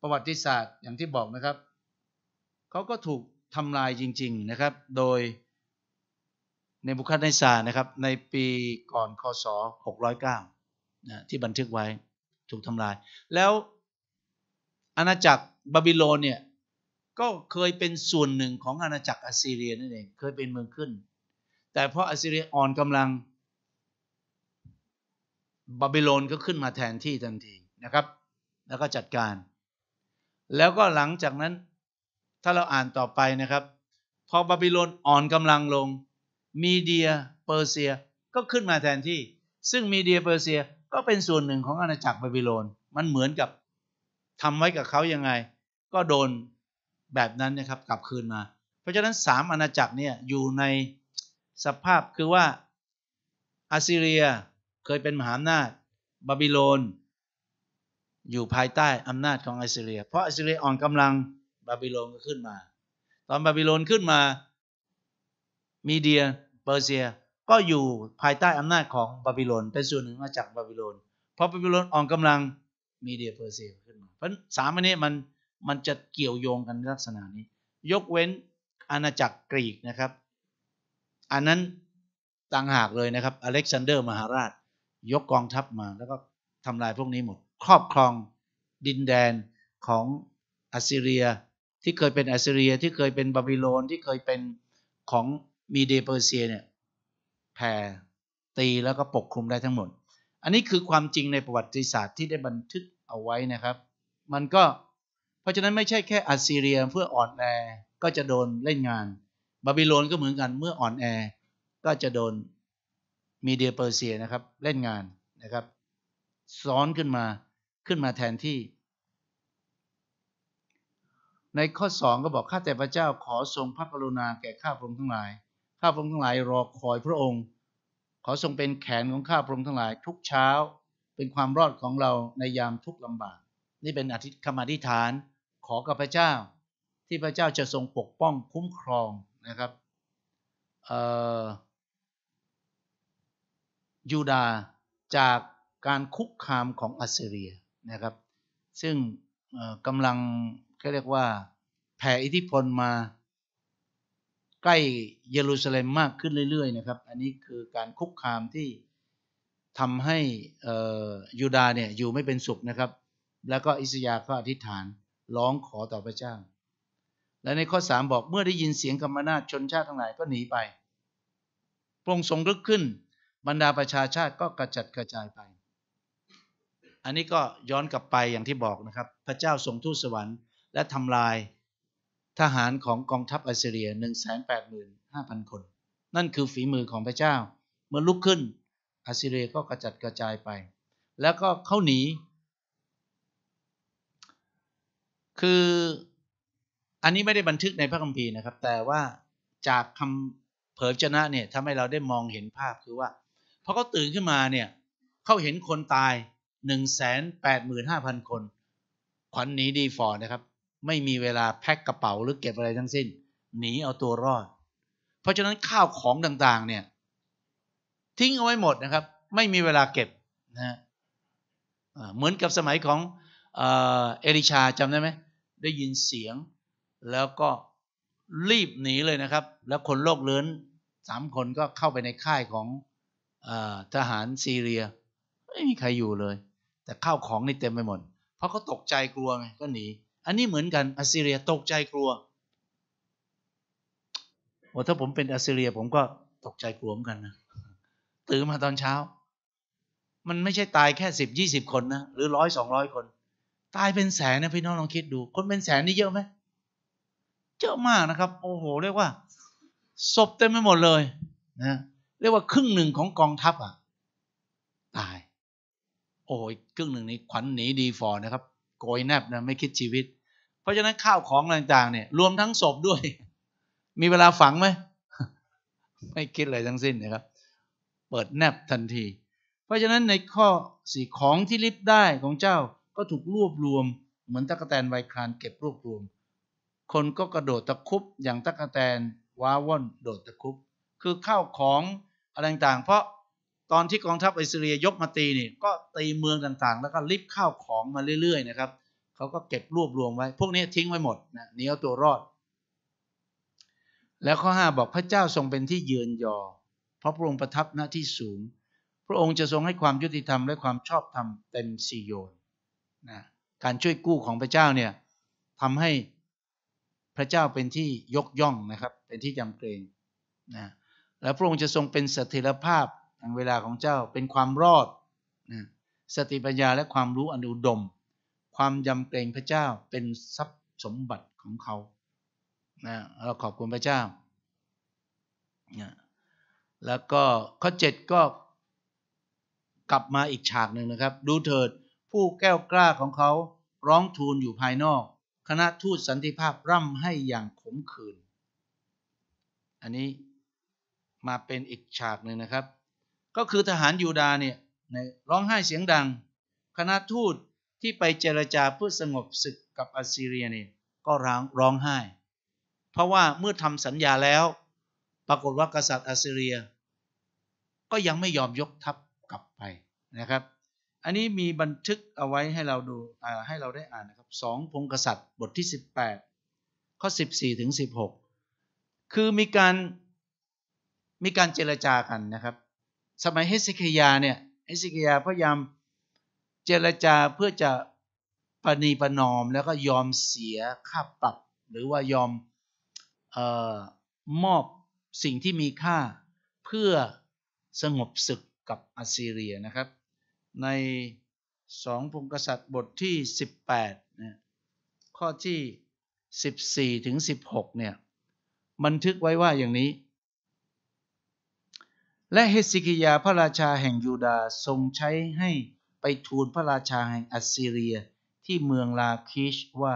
ประวัติศาสตร์อย่างที่บอกนะครับเขาก็ถูกทำลายจริง ๆนะครับโดย ในบุคคลในศาสตร์นะครับ ในปีก่อนคศ609นะที่บันทึกไว้ถูกทำลายแล้วอาณาจักรบาบิโลนเนี่ยก็เคยเป็นส่วนหนึ่งของอาณาจักรอัสซีเรียนั่นเองเคยเป็นเมืองขึ้น แต่เพราะอัสซีเรียอ่อนกำลังบาบิโลนก็ขึ้นมาแทนที่ทันทีนะครับ แล้วก็จัดการ แล้วก็หลังจากนั้นถ้าเราอ่านต่อไปนะครับพอบาบิโลนอ่อนกำลังลงมีเดียเปอร์เซียก็ขึ้นมาแทนที่ ซึ่งมีเดียเปอร์เซียก็เป็นส่วนหนึ่งของอาณาจักรบาบิโลน มันเหมือนกับทำไว้กับเขายังไง ก็โดนแบบนั้นนะครับกลับคืนมา เพราะฉะนั้นสามอาณาจักรเนี่ยอยู่ในสภาพคือว่าอาซีเรียเคยเป็นมหาอำนาจบาบิโลนอยู่ภายใต้อำนาจของอาซีเรีย เพราะอาซีเรีย อ่อนกำลังบาบิโลนก็ขึ้นมา ตอนบาบิโลนขึ้นมามีเดียเปอร์เซียก็อยู่ภายใต้อำนาจของบาบิโลน เป็นส่วนหนึ่งมาจากบาบิโลน เพราะบาบิโลนอ่อกกำลังมีเดียเพอร์เซียขึ้นมาเพราะสามอันนี้มันมันจะเกี่ยวโยงกันลักษณะนี้ ยกเว้นอาณาจักรกรีกนะครับ อันนั้นต่างหากเลยนะครับอเล็กซานเดอร์มหาราช ยกกองทัพมาแล้วก็ทำลายพวกนี้หมดครอบครองดินแดนของอัสซีเรียที่เคยเป็นอัสซีเรียที่เคยเป็นบาบิโลนที่เคยเป็นของมีเดเปอร์เซียเนี่ยแผ่ตีแล้วก็ปกคลุมได้ทั้งหมด อันนี้คือความจริงในประวัติศาสตร์ที่ได้บันทึกเอาไว้นะครับ มันก็เพราะฉะนั้นไม่ใช่แค่อัสซีเรียเพื่ออ่อนแอก็จะโดนเล่นงาน บาบิโลนก็เหมือนกันเมื่ออ่อนแอก็จะโดนมีเดียเปอร์เซียนะครับเล่นงานนะครับซ้อนขึ้นมาขึ้นมาแทนที่ ในข้อ 2 ก็บอกข้าแต่พระเจ้าขอทรงพระกรุณาแก่ข้าพระองค์ทั้งหลายข้าพระองค์ทั้งหลายรอคอยพระองค์ ขอทรงเป็นแขนของข้าพระองค์ทั้งหลายทุกเช้าเป็นความรอดของเราในยามทุกลำบากนี่เป็นอธิคำอธิษฐานขอกับพระเจ้า ที่พระเจ้าจะทรงปกป้องคุ้มครองนะครับยูดาจากการคุกคามของอัสเซียนะครับ ซึ่งกำลังเรียกว่าแผ่อิทธิพลมาใกล้เยรูซาเล็มมากขึ้นเรื่อย ๆ นะครับ อันนี้คือการคุกคามที่ทำให้ยูดาเนี่ยอยู่ไม่เป็นสุขนะครับ แล้วก็อิสยาห์ก็อธิษฐานร้องขอต่อพระเจ้า และในข้อ 3 บอกเมื่อได้ยินเสียงกรรมนาชนชาติทั้งหลายก็หนีไปพระองค์ทรงลึกขึ้น บรรดาประชาชาติก็กระจัดกระจายไป อันนี้ก็ย้อนกลับไปอย่างที่บอกนะครับพระเจ้าทรงทูตสวรรค์และทำลายทหารของกองทัพอัสเซีย 185,000 คน นั่นคือฝีมือของพระเจ้าเมื่อลุกขึ้นอัสเซียก็กระจัดกระจายไป แล้วก็เข้าหนี คืออันนี้ไม่ได้บันทึกในพระคัมภีร์นะครับ แต่ว่าจากคำเผยชนะเนี่ยทำให้เราได้มองเห็นภาพ คือว่าพอเขาตื่นขึ้นมาเนี่ย เขาเห็นคนตาย 185,000 คน ขวัญหนนีดีฟอร์นะครับไม่มีเวลาแพ็คกระเป๋าหรือเก็บอะไรทั้งสิ้น หนีเอาตัวรอด เพราะฉะนั้นข้าวของต่างๆเนี่ย ทิ้งเอาไว้หมดนะครับ ไม่มีเวลาเก็บนะเหมือนกับสมัยของเอลิชาจำได้ไหมได้ยินเสียง แล้วก็รีบหนีเลยนะครับ แล้วคนโลกเลื้อนสามคนก็เข้าไปในค่ายของอทหารซีเรีย ไม่มีใครอยู่เลย แต่ข้าวของนี่เต็มไปหมด เพราะเขาตกใจกลัวไงก็หนีอันนี้เหมือนกัน อัสซีเรียตกใจกลัวโอ้ถ้าผมเป็นอัสซีเรีย ผมก็ตกใจกลัวเหมือนกันนะ ตื่นมาตอนเช้า มันไม่ใช่ตายแค่สิบยี่สิบคนนะ หรือร้อยสองร้อยคน ตายเป็นแสนนะพี่น้องลองคิดดู คนเป็นแสนนี่เยอะไหมเยอะมากนะครับ โอ้โห เรียกว่า ศพเต็มไปหมดเลยนะ เรียกว่าครึ่งหนึ่งของกองทัพอ่ะ ตาย โอ้ยครึ่งหนึ่งนี้ขวัญหนีดีฟอร์นะครับโกยแนบนะไม่คิดชีวิต เพราะฉะนั้นข้าวของต่างๆเนี่ยรวมทั้งศพด้วย มีเวลาฝังไหมไม่คิดอะไรทั้งสิ้นนะครับเปิดแนบทันที เพราะฉะนั้นในข้อสี่ของที่ริบได้ของเจ้าก็ถูกรวบรวม เหมือนตะกะแตนไวคลานเก็บรวบรวม คนก็กระโดดตะคุบอย่างตะกะแตนว้าว่อนโดดตะคุบคือข้าวของอะไรต่างๆเพราะตอนที่กองทัพอิสเรียยกมาตีนี่ก็ตีเมืองต่างๆ แล้วก็ริบข้าวของมาเรื่อยๆนะครับเขาก็เก็บรวบรวมไว้ พวกนี้ทิ้งไว้หมดนะนีเอาตัวรอด แล้วข้อห้าบอกพระเจ้าทรงเป็นที่ยืนยอ เพราะพระองค์ประทับณที่สูง พระองค์จะทรงให้ความยุติธรรม และความชอบธรรมเต็มสี่โยนนะการช่วยกู้ของพระเจ้าเนี่ยทำให้พระเจ้าเป็นที่ยกย่องนะครับเป็นที่จำเกรงนะแล้วพระองค์จะทรงเป็นสถิรภาพเวลาของเจ้าเป็นความรอดนะสติปัญญาและความรู้อันอุดม ความยำเกรงพระเจ้าเป็นทรัพย์สมบัติของเขานะเราขอบคุณพระเจ้านะแล้วก็ข้อเจ็ดก็ กลับมาอีกฉากหนึ่งนะครับ ดูเถิด ผู้แก้วกล้าของเขาร้องทูลอยู่ภายนอก คณะทูตสันติภาพร่ำให้อย่างขมขื่นอันนี้มาเป็นอีกฉากหนึ่งนะครับก็คือทหารยูดาเนี่ยร้องไห้เสียงดัง คณะทูตที่ไปเจรจาเพื่อสงบศึกกับอัสซีเรียเนี่ยก็ร้องร้องไห้ เพราะว่าเมื่อทำสัญญาแล้วปรากฏว่ากษัตริย์อัสซีเรีย ก็ยังไม่ยอมยกทัพกลับไปนะครับ อันนี้มีบันทึกเอาไว้ให้เราดูให้เราได้อ่านนะครับสองพงกษัตริย์บทที่ 18 ข้อ 14ถึง16 คือมีการมีการเจรจากันนะครับสมัยเฮสเกียเนี่ยเฮสเกียพยายามเจรจาเพื่อจะปณีประนอม แล้วก็ยอมเสียค่าปรับ หรือว่ายอมออมอบสิ่งที่มีค่าเพื่อสงบศึกกับอาซีเรียนะครับ ในสองพงกษัตริย์บทที่ 18นะข้อที่14 ถึง 16เนี่ยบันทึกไว้ว่าอย่างนี้และเฮสิกิยาพระราชาแห่งยูดาทรงใช้ให้ไปทูลพระราชาแห่งอัสซีเรียที่เมืองลาคิชว่า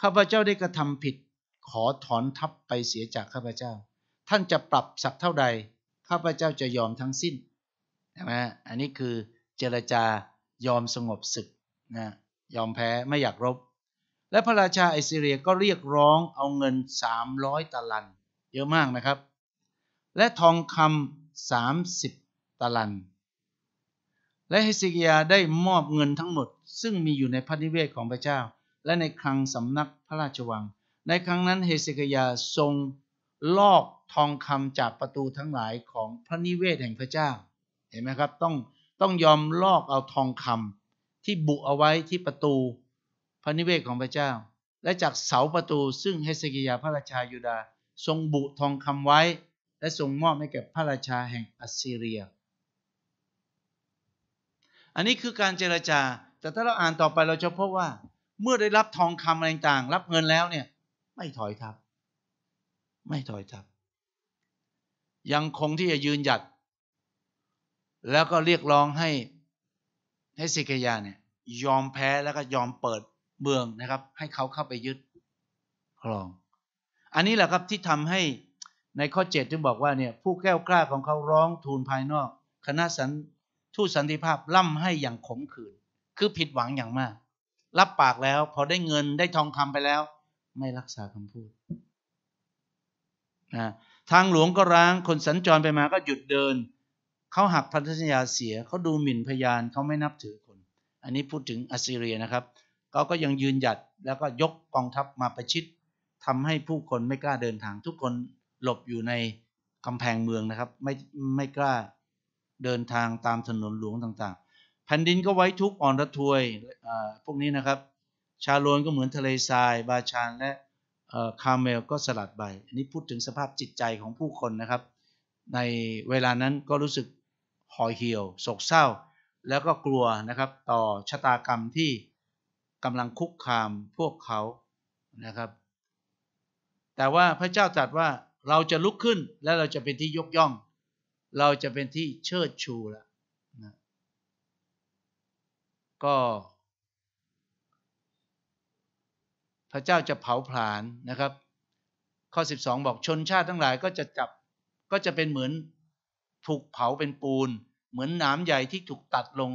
ข้าพเจ้าได้กระทำผิด ขอถอนทัพไปเสียจากข้าพเจ้า ท่านจะปรับสักเท่าใด ข้าพเจ้าจะยอมทั้งสิ้นนะอันนี้คือเจรจายอมสงบศึกนะยอมแพ้ไม่อยากรบ และพระราชาไอซีเรียก็เรียกร้องเอาเงิน 300ตะลันเยอะมากนะครับ และทองคำ30ตะลัน และเฮสิกิยาได้มอบเงินทั้งหมด ซึ่งมีอยู่ในพระนิเวศของพระเจ้า และในคลังสำนักพระราชวัง ในครั้งนั้นเฮสิกิยาทรงลอกทองคำจากประตูทั้งหลายของพระนิเวศแห่งพระเจ้า เห็นไหมครับต้องต้องยอมลอกเอาทองคำที่บุเอาไว้ที่ประตูพระนิเวศของพระเจ้า และจากเสาประตูซึ่งเฮสกิยาพระราชายูดาทรงบุทองคำไว้และทรงมอบให้แก่พระราชาแห่งอัสซีเรีย อันนี้คือการเจรจา แต่ถ้าเราอ่านต่อไปเราจะพบว่า เมื่อได้รับทองคำอะไรต่าง รับเงินแล้วเนี่ยไม่ถอยทับ ไม่ถอยทับ ยังคงที่จะยืนหยัด แล้วก็เรียกร้องให้ให้สิกยาเนี่ยยอมแพ้แล้วก็ยอมเปิดเมืองนะครับ ให้เขาเข้าไปยึดครอง อันนี้แหละครับที่ทำให้ในข้อเจ็ดึงบอกว่าเนี่ยผู้แก้วกล้าของเขาร้องทูลภายนอก คณะสันทูตสันติภาพ ล่ำให้อย่างขมขื่นคือผิดหวังอย่างมาก รับปากแล้วพอได้เงินได้ทองคำไปแล้ว ไม่รักษาคำพูดนะทางหลวงก็ร้างคนสัญจรไปมาก็หยุดเดิน เขาหักพันธสัญญาเสียเขาดูหมิ่นพยานเขาไม่นับถือคน อันนี้พูดถึงอัสซีเรียนะครับเขาก็ยังยืนหยัดแล้วก็ยกกองทัพมาประชิดทำให้ผู้คนไม่กล้าเดินทางทุกคนหลบอยู่ในกำแพงเมืองนะครับไม่ไม่กล้าเดินทางตามถนนหลวงต่าง ๆแผ่นดินก็ไว้ทุกอ่อนระทวยพวกนี้นะครับ ชาโลนก็เหมือนทะเลทรายบาชานและคาเมลก็สลัดใบอันนี้พูดถึงสภาพจิตใจของผู้คนนะครับ ในเวลานั้นก็รู้สึกห่อเหี่ยวโศกเศร้า แล้วก็กลัวนะครับต่อชะตากรรมที่กำลังคุกคามพวกเขานะครับ แต่ว่าพระเจ้าตรัสว่าเราจะลุกขึ้นและเราจะเป็นที่ยกย่อง เราจะเป็นที่เชิดชูละนะก็พระเจ้าจะเผาผลาญนะครับ ข้อ 12 บอกชนชาติทั้งหลายก็จะจับก็จะเป็นเหมือนถูกเผาเป็นปูน เหมือนหนามใหญ่ที่ถูกตัดลง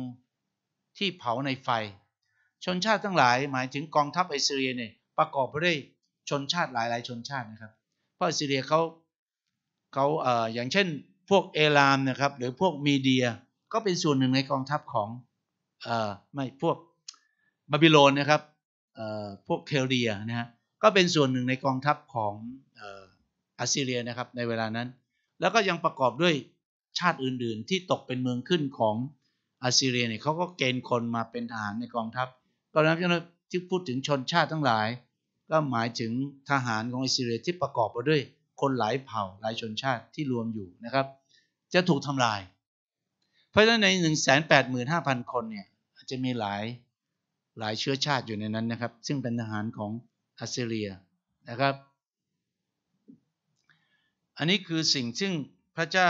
ที่เผาในไฟ ชนชาติทั้งหลาย หมายถึงกองทัพไอเรียเนี่ยประกอบไปด้วยชนชาติหลายๆชนชาตินะครับพราะซีเรียเขาเขาเอ่ออย่างเช่นพวกเอลามนะครับหรือพวกมีเดียก็เป็นส่วนหนึ่งในกองทัพของเอ่อไม่พวกบาบิโลนนะครับเอ่อพวกเคลเดียนะฮะก็เป็นส่วนหนึ่งในกองทัพของเอ่ออัสซีเรียนะครับในเวลานั้น แล้วก็ยังประกอบด้วยชาติอื่น ๆ ที่ตกเป็นเมืองขึ้นของอัสซีเรียเนี่ยเขาก็เกณฑ์คนมาเป็นทหารในกองทัพก็นั้นที่พูดถึงชนชาติทั้งหลายก็หมายถึงทหารของอิสราเอลที่ประกอบไปด้วย คนหลายเผ่าหลายชนชาติที่รวมอยู่นะครับ จะถูกทำลาย เพราะฉะนั้นใน 1 8 5 0 0 0 คนเนี่ยอาจจะมีหลายหลายเชื้อชาติอยู่ในนั้นนะครับ ซึ่งเป็นทหารของอัสเซเรียนะครับ อันนี้คือสิ่งซึ่งพระเจ้า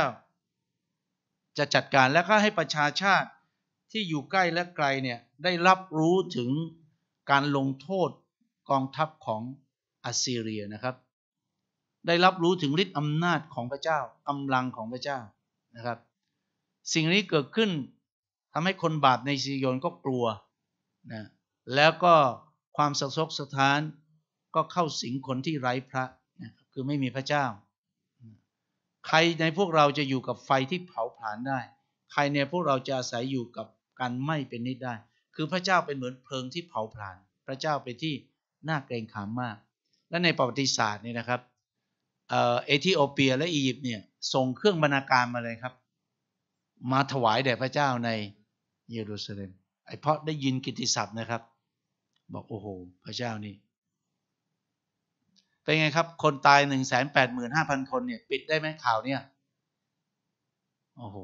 จะจัดการและก็ให้ประชาชาติที่อยู่ใกล้และไกลเนี่ยได้รับรู้ถึงการลงโทษกองทัพของอัสซีเรียนะครับ ได้รับรู้ถึงฤทธิ์อำนาจของพระเจ้ากำลังของพระเจ้านะครับ สิ่งนี้เกิดขึ้นทำให้คนบาปในซีโยนก็กลัวนะแล้วก็ความสะทกสะท้านก็เข้าสิงคนที่ไร้พระนะคือไม่มีพระเจ้า ใครในพวกเราจะอยู่กับไฟที่เผาผลาญได้ ใครในพวกเราจะอาศัยอยู่กับการไหม้เป็นนิดได้ คือพระเจ้าเป็นเหมือนเพลิงที่เผาผลาญพระเจ้าเป็นที่น่าเกรงขามมาก และในประวัติศาสตร์นี่นะครับ เอธิโอเปียและอียิปต์เนี่ยส่งเครื่องบรรณาการมาเลยครับ มาถวายแด่พระเจ้าในเยรูซาเล็มไอเพราะได้ยินกิตติศัพท์นะครับ บอกโอ้โห พระเจ้านี่เป็นไงครับ คนตายหนึ่งแสนแปดหมื่นห้าพันคนเนี่ย ปิดได้ไหมข่าวเนี่ยโอ้โห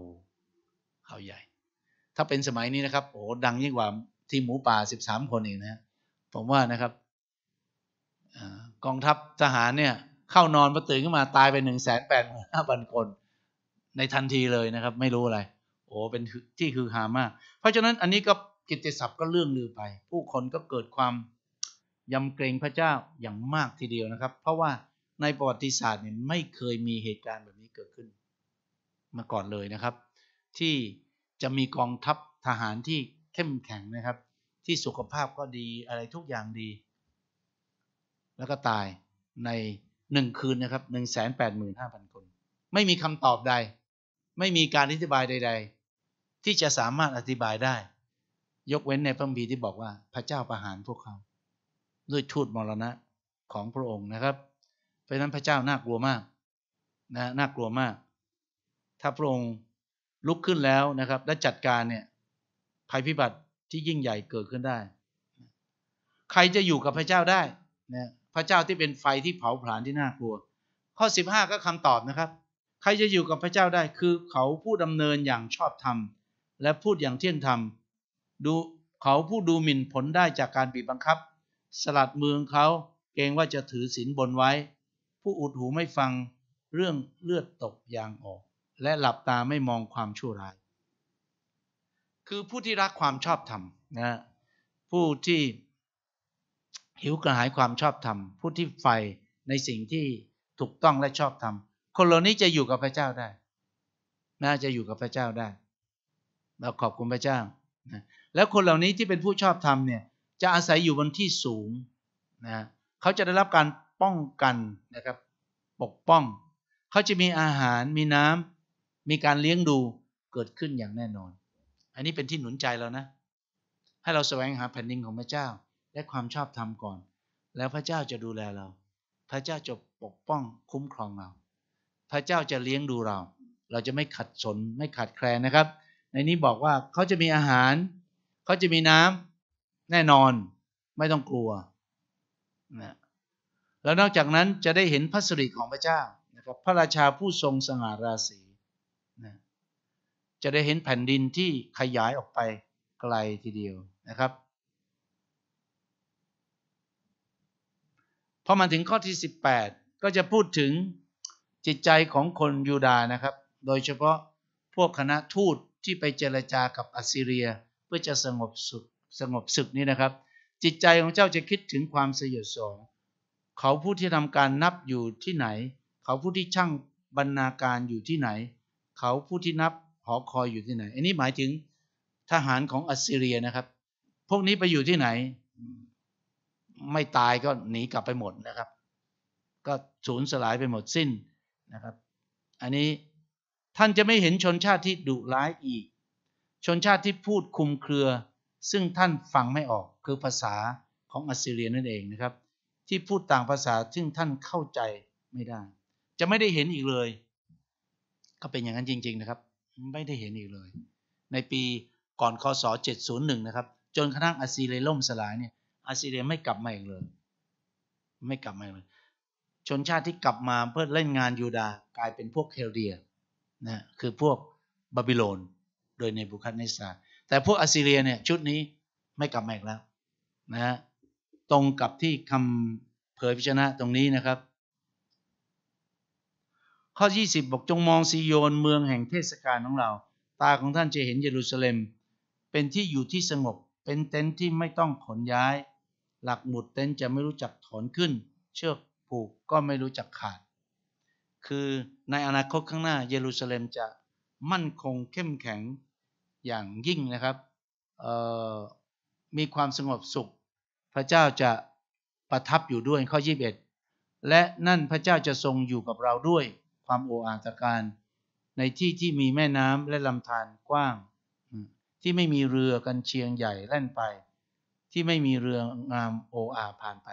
ข่าวใหญ่ ถ้าเป็นสมัยนี้นะครับโอ้ดังยิ่งกว่าที่หมูป่าสิบสามคนอีกนะผมว่านะครับกองทัพทหารเนี่ยเข้านอนมาตื่นขึ้นมาตายไปหนึ่งแสนแปดหมื่นห้าพันคน ในทันทีเลยนะครับ ไม่รู้อะไร โอ้เป็นที่คือหามาก เพราะฉะนั้นอันนี้ก็กิตติศัพท์ก็เลื่องลือไป ผู้คนก็เกิดความยำเกรงพระเจ้าอย่างมากทีเดียวนะครับ เพราะว่าในประวัติศาสตร์เนี่ยไม่เคยมีเหตุการณ์แบบนี้เกิดขึ้น มาก่อนเลยนะครับ ที่จะมีกองทัพทหารที่เข้มแข็งนะครับ ที่สุขภาพก็ดีอะไรทุกอย่างดีแล้วก็ตายในหนึ่งคืนนะครับหนึ่งแสนแปดหมื่นห้าพันคน ไม่มีคำตอบใด ไม่มีการอธิบายใดๆ ที่จะสามารถอธิบายได้ ยกเว้นในพระบีที่บอกว่าพระเจ้าประหารพวกเขา ด้วยทูตมรณะของพระองค์นะครับ เพราะนั้นพระเจ้าน่ากลัวมากนะน่ากลัวมาก ถ้าพระองค์ลุกขึ้นแล้วนะครับ และจัดการเนี่ยภัยพิบัติที่ยิ่งใหญ่เกิดขึ้นได้ ใครจะอยู่กับพระเจ้าได้นะพระเจ้าที่เป็นไฟที่เผาผลาญที่น่ากลัวข้อ 15 ก็คำตอบนะครับ ใครจะอยู่กับพระเจ้าได้คือ เขาผู้ดำเนินอย่างชอบธรรม และพูดอย่างเที่ยงธรรมดูเขาผู้ดูหมิ่นผลได้จากการบีบบังคับ สลัดเมืองเขาเกรงว่าจะถือศีลบนไว้ ผู้อุดหูไม่ฟังเรื่องเลือดตกยางออก และหลับตาไม่มองความชั่วร้าย คือผู้ที่รักความชอบธรรมนะ ผู้ที่หิวกระหายความชอบธรรมผู้ที่ใฝ่ในสิ่งที่ถูกต้องและชอบธรรมคนเหล่านี้จะอยู่กับพระเจ้าได้ น่าจะอยู่กับพระเจ้าได้ เราขอบคุณพระเจ้านะแล้วคนเหล่านี้ที่เป็นผู้ชอบธรรมเนี่ย จะอาศัยอยู่บนที่สูงนะเขาจะได้รับการป้องกันนะครับ ปกป้อง เขาจะมีอาหารมีน้ำ มีการเลี้ยงดูเกิดขึ้นอย่างแน่นอน อันนี้เป็นที่หนุนใจเรานะให้เราแสวงหาแผ่นดินของพระเจ้าและความชอบธรรมก่อน แล้วพระเจ้าจะดูแลเรา พระเจ้าจะปกป้องคุ้มครองเรา พระเจ้าจะเลี้ยงดูเรา เราจะไม่ขัดสนไม่ขาดแคลนนะครับ ในนี้บอกว่าเขาจะมีอาหารเขาจะมีน้ำ แน่นอนไม่ต้องกลัวนะแล้วนอกจากนั้นจะได้เห็นพระสิริของพระเจ้านะครับ พระราชาผู้ทรงสง่าราศีนะจะได้เห็นแผ่นดินที่ขยายออกไปไกลทีเดียวนะครับพอมาถึงข้อที่ 18 ก็จะพูดถึงจิตใจของคนยูดานะครับโดยเฉพาะพวกคณะทูตที่ไปเจรจากับอัสซีเรียเพื่อจะสงบสุขสงบศึกนี้นะครับ จิตใจของเจ้าจะคิดถึงความสยดสอง เขาผู้ที่ทำการนับอยู่ที่ไหน เขาผู้ที่ช่างบรรณาการอยู่ที่ไหน เขาผู้ที่นับหอคอยอยู่ที่ไหน อันนี้หมายถึงทหารของอัสซีเรียนะครับ พวกนี้ไปอยู่ที่ไหนไม่ตายก็หนีกลับไปหมดนะครับ ก็สูญสลายไปหมดสิ้นนะครับ อันนี้ท่านจะไม่เห็นชนชาติที่ดุร้ายอีก ชนชาติที่พูดคุมเครือ ซึ่งท่านฟังไม่ออก คือภาษาของอัสซีเรียนั่นเองนะครับที่พูดต่างภาษาซึ่งท่านเข้าใจไม่ได้ จะไม่ได้เห็นอีกเลย ก็เป็นอย่างนั้นจริง ๆนะครับ ไม่ได้เห็นอีกเลยในปีก่อนคศ 701 นะครับจนกระทั่งอัสซีเรียล่มสลายเนี่ยอาซีเรียไม่กลับมาอีกเลย ไม่กลับมาเลย ชนชาติที่กลับมาเพื่อเล่นงานยูดากลายเป็นพวกเคลเดียนะคือพวกบาบิโลนโดยในบุคัดเนสซาแต่พวกอาซีเรียเนี่ยชุดนี้ไม่กลับมาอีกแล้วนะฮะตรงกับที่คำเผยพิจารณาตรงนี้นะครับ ข้อ 20 บอกจงมองซีโยนเมืองแห่งเทศกาลของเรา ตาของท่านจะเห็นเยรูซาเล็ม เป็นที่อยู่ที่สงบ เป็นเต็นท์ที่ไม่ต้องขนย้ายหลักหมุดเต็นจะไม่รู้จักถอนขึ้น เชือกผูกก็ไม่รู้จักขาด คือในอนาคตข้างหน้าเยรูซาเล็มจะมั่นคงเข้มแข็งอย่างยิ่งนะครับมีความสงบสุขพระเจ้าจะประทับอยู่ด้วยข้อ21และนั่นพระเจ้าจะทรงอยู่กับเราด้วยความโออาตการ ในที่ที่มีแม่น้ำและลำธารกว้าง ที่ไม่มีเรือกันเชียงใหญ่แล่นไปที่ไม่มีเรืองามโออาผ่านไป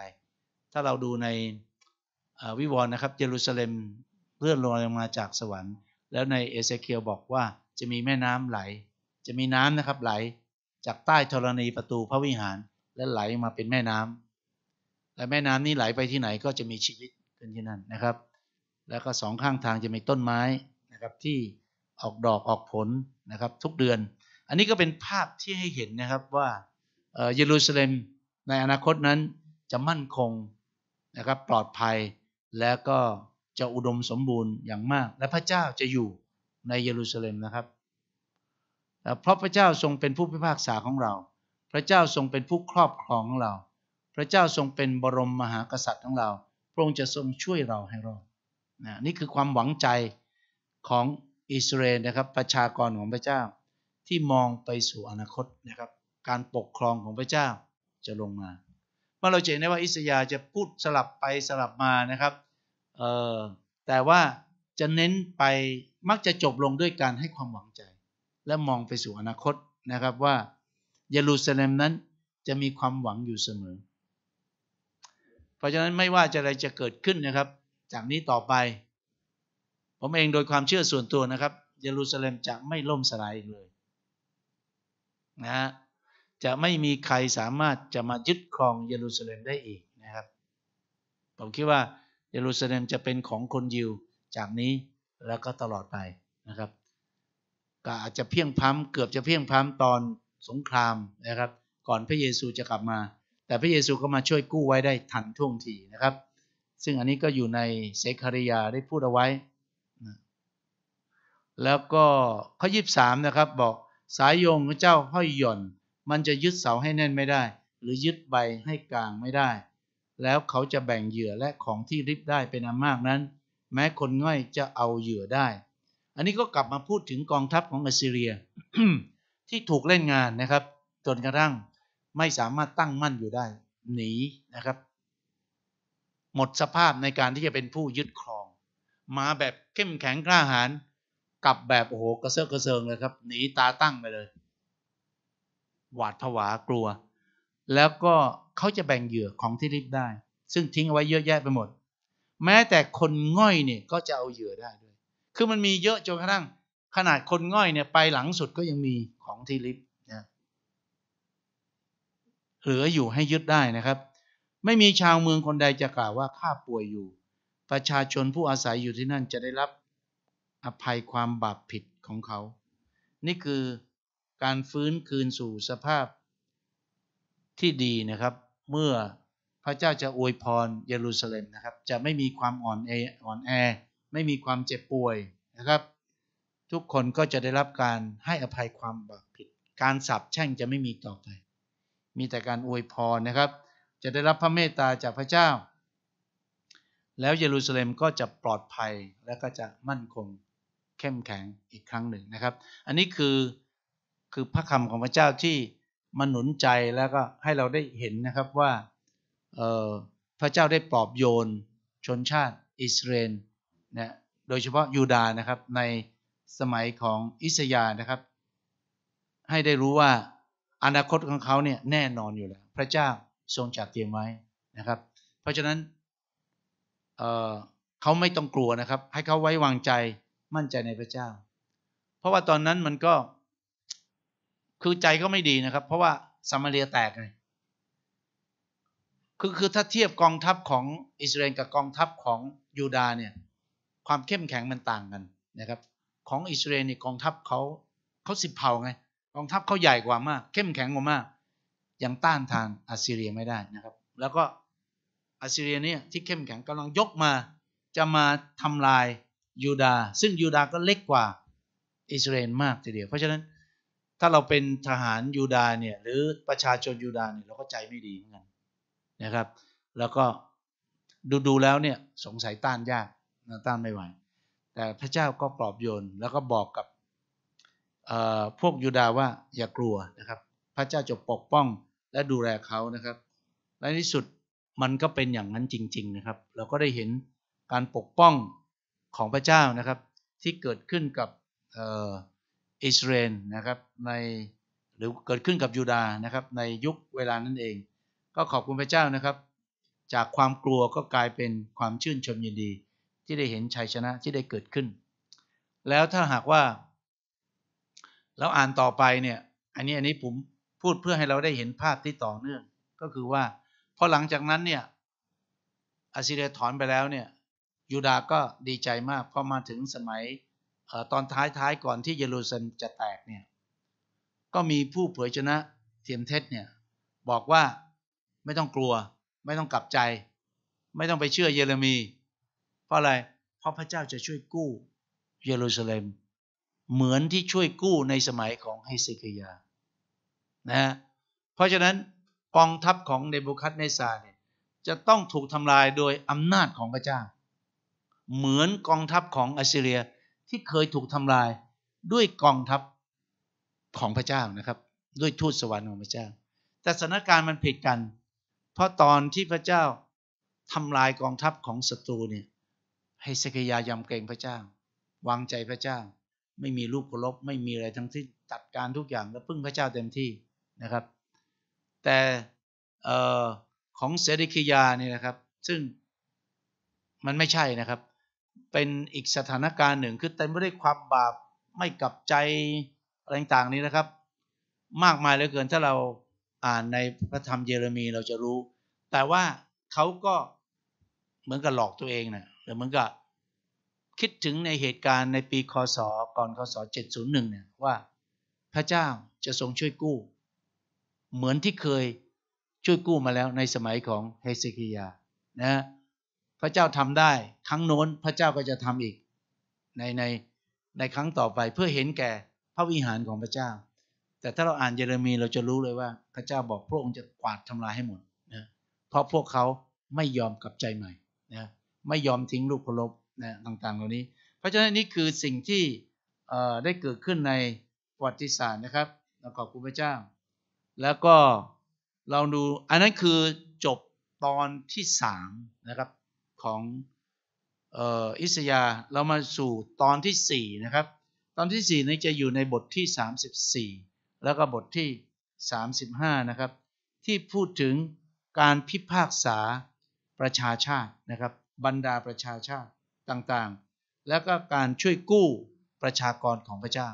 ถ้าเราดูในวิวรณ์นะครับ เยรูซาเล็มเลื่อนลงมาจากสวรรค์แล้วในเอเซเคียลบอกว่าจะมีแม่น้ำไหล จะมีน้ำนะครับไหลจากใต้ธรณีประตูพระวิหารและไหลมาเป็นแม่น้ำ และแม่น้ำนี้ไหลไปที่ไหนก็จะมีชีวิตขึ้นที่นั่นนะครับ แล้วก็สองข้างทางจะมีต้นไม้นะครับที่ออกดอกออกผลนะครับ ทุกเดือน อันนี้ก็เป็นภาพที่ให้เห็นนะครับว่าเยรูซาเล็มในอนาคตนั้นจะมั่นคงนะครับ ปลอดภัยและก็จะอุดมสมบูรณ์อย่างมาก และพระเจ้าจะอยู่ในเยรูซาเล็มนะครับเพราะพระเจ้าทรงเป็นผู้พิพากษาของเรา พระเจ้าทรงเป็นผู้ครอบครองของเรา พระเจ้าทรงเป็นบรมมหากษัตริย์ของเรา พระองค์จะทรงช่วยเราให้รอดนะนี่คือความหวังใจของอิสราเอลนะครับประชากรของพระเจ้าที่มองไปสู่อนาคตนะครับการปกครองของพระเจ้าจะลงมาเมื่อเราเห็นได้ว่าอิสยาจะพูดสลับไปสลับมานะครับ เออแต่ว่าจะเน้นไปมักจะจบลงด้วยการให้ความหวังใจ และมองไปสู่อนาคตนะครับ ว่าเยรูซาเล็มนั้นจะมีความหวังอยู่เสมอ เพราะฉะนั้นไม่ว่าจะอะไรจะเกิดขึ้นนะครับ จากนี้ต่อไป ผมเองโดยความเชื่อส่วนตัวนะครับเยรูซาเล็มจะไม่ล่มสลายอีกเลย นะฮะจะไม่มีใครสามารถจะมายึดครองเยรูซาเล็มได้อีกนะครับ ผมคิดว่าเยรูซาเล็มจะเป็นของคนยิวจากนี้แล้วก็ตลอดไปนะครับก็อาจจะเพียงพ้ำเกือบจะเพียงพ้ำตอนสงครามนะครับ ก่อนพระเยซูจะกลับมา แต่พระเยซูก็มาช่วยกู้ไว้ได้ทันท่วงทีนะครับ ซึ่งอันนี้ก็อยู่ในเซคาริยาได้พูดเอาไว้แล้วก็ข้อยีสามนะครับบอกสายโยงของเจ้าห้อยหย่อนมันจะยึดเสาให้แน่นไม่ได้หรือยึดใบให้กลางไม่ได้ แล้วเขาจะแบ่งเหยื่อและของที่ริบได้เป็นอันมากนั้น แม้คนง่อยจะเอาเหยื่อได้ อันนี้ก็กลับมาพูดถึงกองทัพของอัสซีเรีย ที่ถูกเล่นงานนะครับจนกระทั่งไม่สามารถตั้งมั่นอยู่ได้ หนีนะครับ หมดสภาพในการที่จะเป็นผู้ยึดครองมาแบบเข้มแข็งกล้าหาญกลับแบบโอ้โหกระเซาะกระเซิงเลยครับ หนีตาตั้งไปเลยหวาดผวากลัว แล้วก็เขาจะแบ่งเหยื่อของที่ริบได้ ซึ่งทิ้งไว้เยอะแยะไปหมด แม้แต่คนง่อยเนี่ยก็จะเอาเหยื่อได้ด้วย คือมันมีเยอะจนกระทั่ง ขนาดคนง่อยเนี่ยไปหลังสุดก็ยังมีของที่ริบนะเหลืออยู่ให้ยึดได้นะครับ ไม่มีชาวเมืองคนใดจะกล่าวว่าข้าป่วยอยู่ ประชาชนผู้อาศัยอยู่ที่นั่นจะได้รับอภัยความบาปผิดของเขา นี่คือการฟื้นคืนสู่สภาพที่ดีนะครับ เมื่อพระเจ้าจะอวยพรเยรูซาเล็มนะครับจะไม่มีความอ่อนแออ่อนแอ ไม่มีความเจ็บป่วยนะครับ ทุกคนก็จะได้รับการให้อภัยความบาปผิด การสาปแช่งจะไม่มีต่อไป มีแต่การอวยพรนะครับ จะได้รับพระเมตตาจากพระเจ้า แล้วเยรูซาเล็มก็จะปลอดภัยและก็จะมั่นคงเข้มแข็งอีกครั้งหนึ่งนะครับ อันนี้คือคือพระคำของพระเจ้าที่มาหนุนใจแล้วก็ให้เราได้เห็นนะครับว่าพระเจ้าได้ปลอบโยน ชนชาติอิสราเอลนะโดยเฉพาะยูดาห์นะครับในสมัยของอิสยาห์นะครับ ให้ได้รู้ว่าอนาคตของเขาเนี่ยแน่นอนอยู่แล้วพระเจ้าทรงจัดเตรียมไว้นะครับ เพราะฉะนั้นเเขาไม่ต้องกลัวนะครับ ให้เขาไว้วางใจมั่นใจในพระเจ้า เพราะว่าตอนนั้นมันก็คือใจก็ไม่ดีนะครับ เพราะว่าสมาเรียแตกไงคือคือถ้าเทียบกองทัพของอิสราเอลกับกองทัพของยูดาเนี่ยความเข้มแข็งมันต่างกันนะครับของอิสราเอลนี่กองทัพเขาเขาสิบเผ่าไงกองทัพเขาใหญ่กว่ามากเข้มแข็งกว่ามากยังต้านทานอาซีเรียไม่ได้นะครับแล้วก็อาซีเรียเนี่ยที่เข้มแข็งกำลังยกมาจะมาทำลายยูดาซึ่งยูดาก็เล็กกว่าอิสราเอลมากทีเดียวเพราะฉะนั้นถ้าเราเป็นทหารยูดาเนี่ยหรือประชาชนยูดาเนี่ยเราก็ใจไม่ดีเหมือนกันนะครับ แล้วก็ดูดูแล้วเนี่ยสงสัยต้านยากต้านไม่ไหวแต่พระเจ้าก็ปลอบโยนแล้วก็บอกกับพวกยูดาว่าอย่ากลัวนะครับ พระเจ้าจะปกป้องและดูแลเขานะครับและในที่สุดมันก็เป็นอย่างนั้นจริงๆนะครับเราก็ได้เห็นการปกป้องของพระเจ้านะครับ ที่เกิดขึ้นกับอิสราเอลนะครับในหรือเกิดขึ้นกับยูดานะครับในยุคเวลานั้นเอง ก็ขอบคุณพระเจ้านะครับ จากความกลัวก็กลายเป็นความชื่นชมยินดี ที่ได้เห็นชัยชนะที่ได้เกิดขึ้น แล้วถ้าหากว่าเราอ่านต่อไปเนี่ยอันนี้อันนี้ผมพูดเพื่อให้เราได้เห็นภาพที่ต่อเนื่อง ก็คือว่าพอหลังจากนั้นเนี่ยอสซิเรียถอนไปแล้วเนี่ยยูดาก็ดีใจมากพอมาถึงสมัยตอนท้าย ๆก่อนที่เยรูซาเล็มจะแตกเนี่ยก็มีผู้เผยชนะเทียมเท็จเนี่ยบอกว่าไม่ต้องกลัว ไม่ต้องกลับใจ ไม่ต้องไปเชื่อเยเรมีเพราะอะไรเพราะพระเจ้าจะช่วยกู้เยรูซาเล็ม เหมือนที่ช่วยกู้ในสมัยของไฮเซคียานะเพราะฉะนั้นกองทัพของเนบูคัดเนซาเนี่ยจะต้องถูกทำลายโดยอำนาจของพระเจ้า เหมือนกองทัพของอัสซเรียที่เคยถูกทำลายด้วยกองทัพของพระเจ้านะครับ ด้วยทูตสวรรค์ของพระเจ้าแต่สถานการณ์มันผิดกัน เพราะตอนที่พระเจ้าทำลายกองทัพของศัตรูเนี่ย ให้สกยายำเกรงพระเจ้า วางใจพระเจ้า ไม่มีลูกกลบไม่มีอะไรทั้งที่จัดการทุกอย่างแล้วพึ่งพระเจ้าเต็มที่นะครับ แต่ของเสดิคยาเนี่ยนะครับ ซึ่งมันไม่ใช่นะครับเป็นอีกสถานการณ์หนึ่งคือเต็มไปด้วยความบาปไม่กลับใจ อะไรต่างๆนี้นะครับ มากมายเหลือเกินถ้าเราอ่านในพระธรรมเยเรมีเราจะรู้ แต่ว่าเขาก็เหมือนกับหลอกตัวเองนะหรือเหมือนกับ คิดถึงในเหตุการณ์ในปีคศก่อนคศ701เนี่ยว่า พระเจ้าจะทรงช่วยกู้ เหมือนที่เคยช่วยกู้มาแล้วในสมัยของเฮเกิยา นะพระเจ้าทำได้ครั้งโน้นพระเจ้าก็จะทำอีกในในในครั้งต่อไปเพื่อเห็นแก่พระวิหารของพระเจ้า แต่ถ้าเราอ่านเยเรมีเราจะรู้เลยว่า พระเจ้าบอกพระองค์จะกวาดทำลายให้หมดนะเพราะพวกเขาไม่ยอมกับใจใหม่นะไม่ยอมทิ้งลูกเคบรพนะต่าง ๆ เหล่านี้เพราะฉะนั้นนี่คือสิ่งที่ได้เกิดขึ้นในประวัติศาสตร์นะครับขอบคุณพระเจ้า แล้วก็เราดูอันนั้นคือจบตอนที่สามนะครับของอิสยาเรามาสู่ตอนที่4นะครับตอนที่4นี้จะอยู่ในบทที่ 34 แล้วก็บทที่ 35นะครับที่พูดถึงการพิพากษาประชาชาตินะครับบรรดาประชาชาติต่างๆ แล้วก็การช่วยกู้ประชากรของพระเจ้า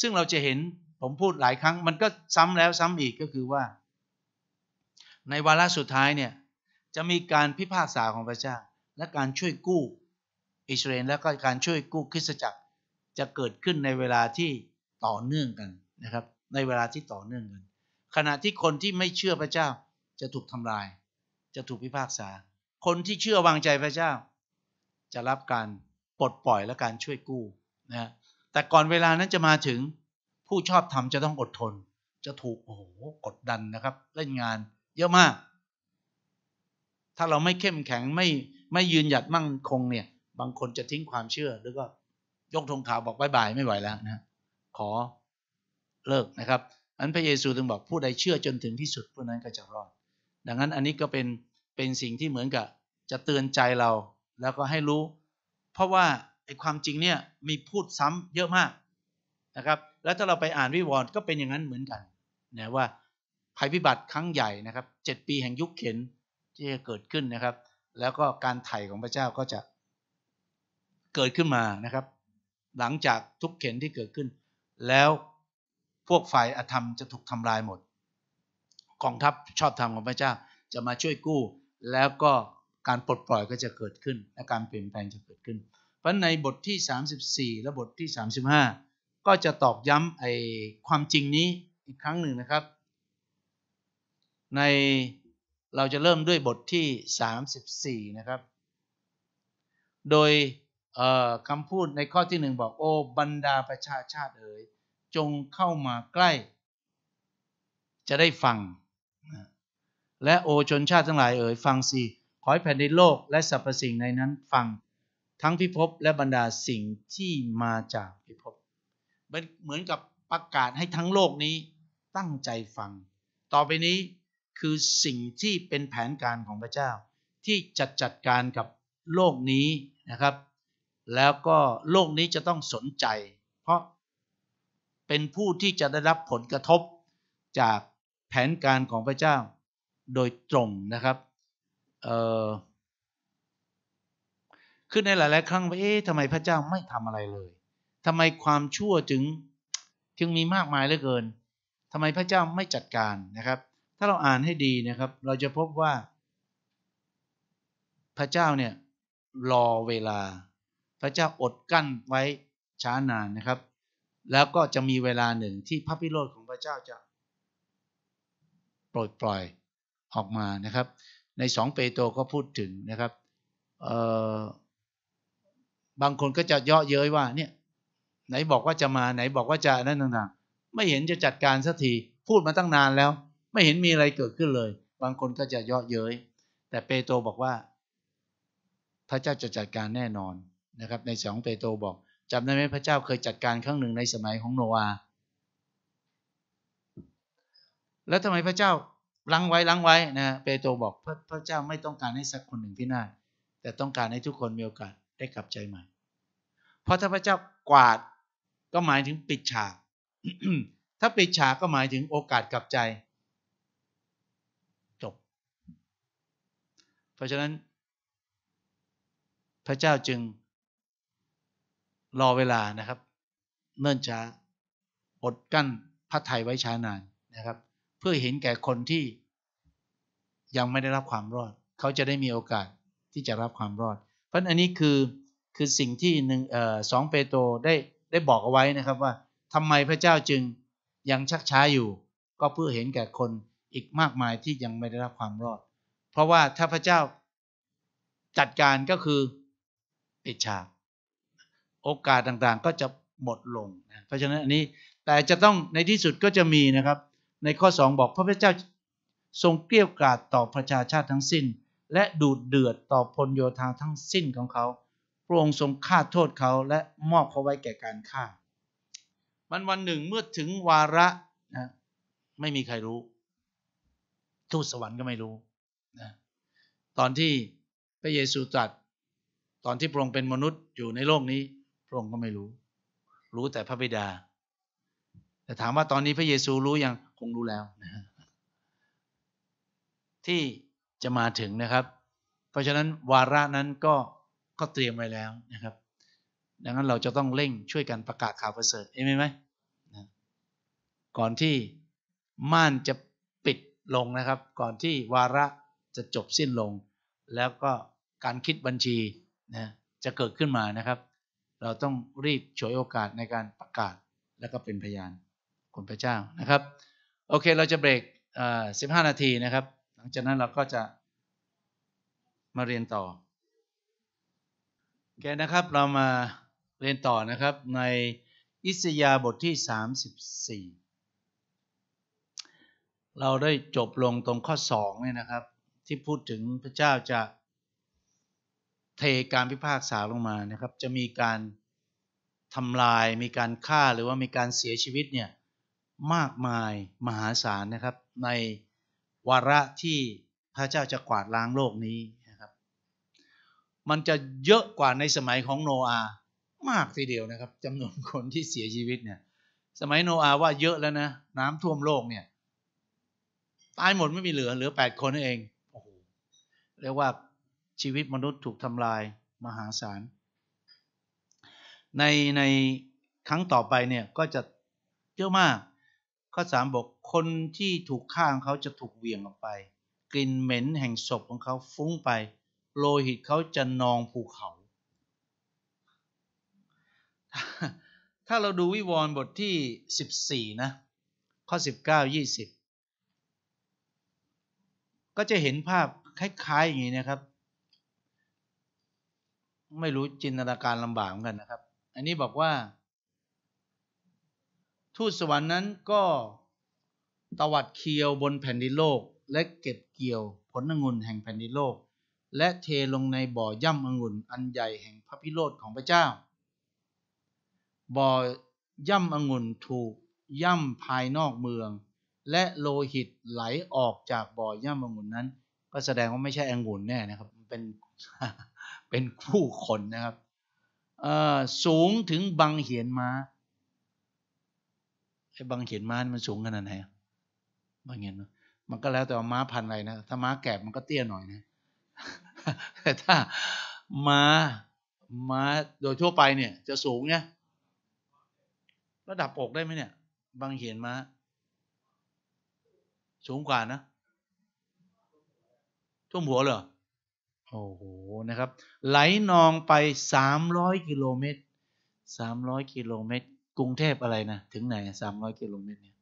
ซึ่งเราจะเห็นผมพูดหลายครั้งมันก็ซ้ำแล้วซ้ำอีกก็คือว่าในวาระสุดท้ายเนี่ยจะมีการพิพากษาของพระเจ้าและการช่วยกู้อิสราเอลและก็การช่วยกู้คริสตจักรจะเกิดขึ้นในเวลาที่ต่อเนื่องกันนะครับ ในเวลาที่ต่อเนื่องกัน ขณะที่คนที่ไม่เชื่อพระเจ้าจะถูกทำลาย จะถูกพิพากษา คนที่เชื่อวางใจพระเจ้า จะรับการปลดปล่อยและการช่วยกู้นะแต่ก่อนเวลานั้นจะมาถึงผู้ชอบธรรมจะต้องอดทน จะถูกโอ้โหกดดันนะครับเล่นงานเยอะมาก ถ้าเราไม่เข้มแข็งไม่ไม่ยืนหยัดมั่งคงเนี่ย บางคนจะทิ้งความเชื่อ แล้วก็ยกธงขาวบอกบายบายไม่ไหวแล้วนะขอเลิกนะครับ อันพระเยซูถึงบอกผู้ใดเชื่อจนถึงที่สุดผู้นั้นก็จะรอด ดังนั้นอันนี้ก็เป็นเป็นสิ่งที่เหมือนกับจะเตือนใจเรา แล้วก็ให้รู้ เพราะว่าไอ้ความจริงเนี่ยมีพูดซ้ำเยอะมากนะครับ แล้วถ้าเราไปอ่านวิวรณ์ก็เป็นอย่างนั้นเหมือนกันนะว่าภัยพิบัติครั้งใหญ่นะครับเจ็ดปีแห่งยุคเข็นที่จะเกิดขึ้นนะครับแล้วก็การไถ่ของพระเจ้าก็จะเกิดขึ้นมานะครับ หลังจากทุกเข็นที่เกิดขึ้น แล้วพวกฝ่ายอธรรมจะถูกทำลายหมดกองทัพชอบธรรมของพระเจ้าจะมาช่วยกู้ แล้วก็การปลดปล่อยก็จะเกิดขึ้นและการเปลี่ยนแปลงจะเกิดขึ้น เพราะในบทที่ 34 และบทที่ 35 ก็จะตอกย้ำไอความจริงนี้อีกครั้งหนึ่งนะครับ ในเราจะเริ่มด้วยบทที่ 34 นะครับ โดยคำพูดในข้อที่หนึ่งบอกโอ้บรรดาประชาชาติเอ๋ยจงเข้ามาใกล้ จะได้ฟัง และโอชนชาติทั้งหลายเอ๋ยฟังสิ ขอให้แผ่นดินโลกและสรรพสิ่งในนั้นฟังทั้งพิภพและบรรดาสิ่งที่มาจากพิภพ เหมือนกับประกาศให้ทั้งโลกนี้ตั้งใจฟังต่อไปนี้คือสิ่งที่เป็นแผนการของพระเจ้า ที่จัดจัดการกับโลกนี้นะครับ แล้วก็โลกนี้จะต้องสนใจ เพราะเป็นผู้ที่จะได้รับผลกระทบจากแผนการของพระเจ้าโดยตรงนะครับเอ่อคือในหลายๆ ครั้งว่าเอ๊ะทำไมพระเจ้าไม่ทำอะไรเลยทำไมความชั่วถึงจึงมีมากมายเหลือเกินทำไมพระเจ้าไม่จัดการนะครับถ้าเราอ่านให้ดีนะครับ เราจะพบว่าพระเจ้าเนี่ยรอเวลา พระเจ้าอดกั้นไว้ช้านานนะครับ แล้วก็จะมีเวลาหนึ่งที่พระพิโรธของพระเจ้าจะ ปล่อยปล่อยออกมานะครับ ในสองเปโตรก็พูดถึงนะครับบางคนก็จะเยาะเย้ยว่าเนี่ยไหนบอกว่าจะมาไหนบอกว่าจะนั่นต่างๆไม่เห็นจะจัดการสักทีพูดมาตั้งนานแล้วไม่เห็นมีอะไรเกิดขึ้นเลย บางคนก็จะเยาะเย้ย แต่เปโตรบอกว่า พระเจ้าจะจัดการแน่นอนนะครับ ในสองเปโตรบอกจำได้ไหมพระเจ้าเคยจัดการครั้งหนึ่งในสมัยของโนอาแล้วทำไมพระเจ้าลังไว้ลังไว้นะ เปโตรบอกพระพระเจ้าไม่ต้องการให้สักคนหนึ่งพินาศแต่ต้องการให้ทุกคนมีโอกาสได้กลับใจใหม่ เพราะถ้าพระเจ้ากวาดก็หมายถึงปิดฉาก ถ้าปิดฉากก็หมายถึงโอกาสกลับใจเพราะฉะนั้นพระเจ้าจึง รอเวลานะครับ เนิ่นช้าอดกั้นพระไทยไว้ช้านานนะครับ เพื่อเห็นแก่คนที่ยังไม่ได้รับความรอด เขาจะได้มีโอกาสที่จะรับความรอด เพราะอันนี้คือคือสิ่งที่หนึ่งสองเปโตรได้ได้บอกเอาไว้นะครับว่าทำไมพระเจ้าจึงยังชักช้าอยู่ ก็เพื่อเห็นแก่คนอีกมากมายที่ยังไม่ได้รับความรอดเพราะว่าถ้าพระเจ้าจัดการก็คือปิดฉากโอกาสต่างๆก็จะหมดลงนะเพราะฉะนั้นอันนี้แต่จะต้องในที่สุดก็จะมีนะครับ ในข้อ2บอกพระพุทธเจ้าทรงเกลี้ยกล่อมต่อประชาชาติทั้งสิ้น และดูดเดือดต่อพลโยธาทั้งสิ้นของเขาพระองค์ทรงฆ่าโทษเขาและมอบเขาไว้แก่การฆ่ามันวันหนึ่งเมื่อถึงวาระนะไม่มีใครรู้ทูตสวรรค์ก็ไม่รู้นะตอนที่พระเยซูตรัสตอนที่พระองค์เป็นมนุษย์อยู่ในโลกนี้พระองค์ก็ไม่รู้ รู้แต่พระบิดา แต่ถามว่าตอนนี้พระเยซูรู้ยังคงรู้แล้วนะที่จะมาถึงนะครับ เพราะฉะนั้นวาระนั้นก็ก็เตรียมไว้แล้วนะครับ ดังนั้นเราจะต้องเร่งช่วยกันประกาศข่าวประเสริฐเอ้ไหมไหมนะก่อนที่ม่านจะปิดลงนะครับ ก่อนที่วาระจะจบสิ้นลงแล้วก็การคิดบัญชีนะจะเกิดขึ้นมานะครับ เราต้องรีบฉวยโอกาสในการประกาศแล้วก็เป็นพยานคุณพระเจ้านะครับ โอเคเราจะเบรกสิบห้านาทีนะครับ หลังจากนั้นเราก็จะมาเรียนต่อโอเคนะครับเรามาเรียนต่อนะครับในอิสยาบทที่ 34 เราได้จบลงตรงข้อ2เนี่ยนะครับที่พูดถึงพระเจ้าจะเทการพิพากษาลงมานะครับ จะมีการทำลาย มีการฆ่าหรือว่ามีการเสียชีวิตเนี่ยมากมายมหาศาลนะครับ ในวาระที่พระเจ้าจะกวาดล้างโลกนี้นะครับ มันจะเยอะกว่าในสมัยของโนอามากทีเดียวนะครับจำนวนคนที่เสียชีวิตเนี่ยสมัยโนอาว่าเยอะแล้วนะน้ำท่วมโลกเนี่ยตายหมดไม่มีเหลือเหลือแปดคนเองเรียกว่าชีวิตมนุษย์ถูกทำลาย มหาศาลในในครั้งต่อไปเนี่ย ก็จะเยอะมาก ข้อสามบอกคนที่ถูกฆ่าของเขาจะถูกเวียงออกไป กลิ่นเหม็นแห่งศพของเขาฟุ้งไป โลหิตเขาจะนองภูเขา ถ้าเราดูวิวรณ์บทที่ 14 นะ ข้อ 19 20 ก็จะเห็นภาพคล้ายๆ อย่างนี้นะครับ ไม่รู้จินตนาการลำบากเหมือนกันนะครับ อันนี้บอกว่าทูตสวรรค์นั้นก็ตวัดเคียวบนแผ่นดินโลกและเก็บเกี่ยวผลองุ่นแห่งแผ่นดินโลก และเทลงในบ่อย่ำองุ่นอันใหญ่แห่งพระพิโรธของพระเจ้า บ่อย่ำองุ่นถูกย่ำภายนอกเมือง และโลหิตไหลออกจากบ่อย่ำองุ่นนั้นก็แสดงว่าไม่ใช่แองุ่นแน่นะครับเป็น เป็นผู้คนนะครับสูงถึงบังเหียนมา้าไอ้บังเหียนม้ามันสูงขนาดไหนบังเหียนมันก็แล้วแต่ว่าม้าพันอะไรนะ ถ้าม้าแกบมันก็เตี้ยหน่อยนะ แต่ถ้าม้าม้าโดยทั่วไปเนี่ย จะสูงเนี่ยระดับอกได้ไหมเนี่ย บางเหียนม้า สูงกว่านะท่วมหัวเหรอโอ้โหนะครับ ไหลนองไปสามร้อยกิโลเมตรสามร้อยกิโลเมตรกรุงเทพอะไรนะถึงไหนสามร้อยกิโลเมตรเนี่ย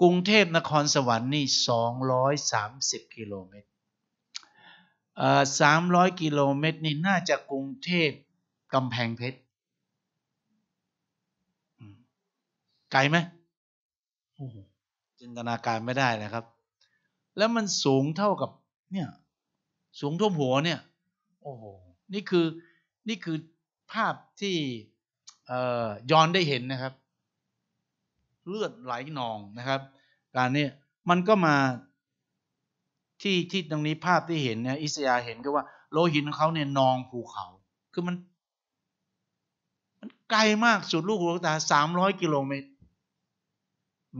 กรุงเทพนครสวรรค์นี่สองร้อยสามสิบกิโลเมตรสามร้อยกิโลเมตรนี่น่าจะกรุงเทพกำแพงเพชรไกลไหมจินตนาการไม่ได้นะครับ แล้วมันสูงเท่ากับเนี่ยสูงท่วมหัวเนี่ย โอ้โหนี่คือนี่คือภาพที่ย้อนได้เห็นนะครับ เลือดไหลนองนะครับ การนี้มันก็มาที่ที่ตรงนี้ภาพที่เห็นเนี่ยอิสยาเห็นก็ว่าโลหิตของเขาเนี่ย นองภูเขา คือมัน มัน ไกลมากสุดลูกหูลูกตาสามร้อยกิโลเมตร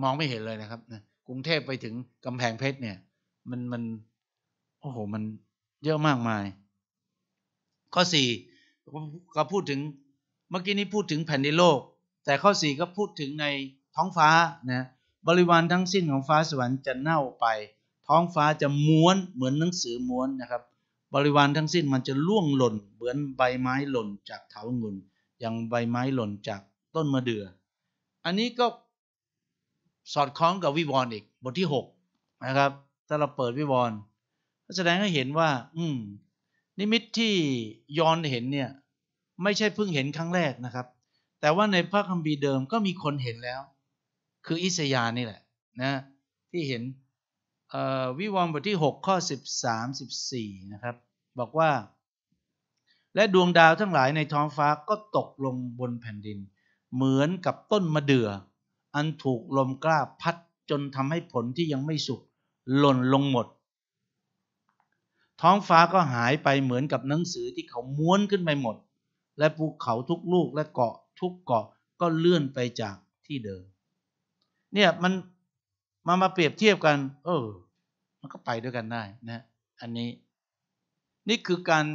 มองไม่เห็นเลยนะครับกรุงเทพไปถึงกำแพงเพชร เนี่ย มันมันโอ้โหมัน เยอะมากมาย ข้อสี่ก็พูดถึงเมื่อกี้นี้พูดถึงแผ่นดินโลก แต่ข้อสี่ก็พูดถึงในท้องฟ้านะบริวารทั้งสิ้นของฟ้าสวรรค์จะเน่าไป ท้องฟ้าจะม้วนเหมือนหนังสือม้วนนะครับบริวารทั้งสิ้นมันจะล่วงหล่นเหมือนใบไม้หล่นจากเถาวงุนอย่างใบไม้หล่นจากต้นมะเดือ่ออันนี้ก็สอดคล้องกับวิวรณ์อีกบทที่6นะครับถ้าเราเปิดวิวรณ์แสดงให้เห็นว่า อืมนิมิตที่ยอนเห็นเนี่ย ไม่ใช่เพิ่งเห็นครั้งแรกนะครับ แต่ว่าในพระคัมภีร์เดิมก็มีคนเห็นแล้ว คืออิสยาห์นี่แหละนะที่เห็นวิวรณ์บทที่ 6 ข้อ 13 14 นะครับ บอกว่า และดวงดาวทั้งหลายในท้องฟ้าก็ตกลงบนแผ่นดิน เหมือนกับต้นมะเดื่ออันถูกลมกล้าพัดจนทำให้ผลที่ยังไม่สุกหล่นลงหมดท้องฟ้าก็หายไปเหมือนกับหนังสือที่เขาม้วนขึ้นไปหมด และภูเขาทุกลูกและเกาะทุกเกาะก็เลื่อนไปจากที่เดิมเนี่ยมันมามาเปรียบเทียบกัน เออ มันก็ไปด้วยกันได้นะ อันนี้ นี่คือการ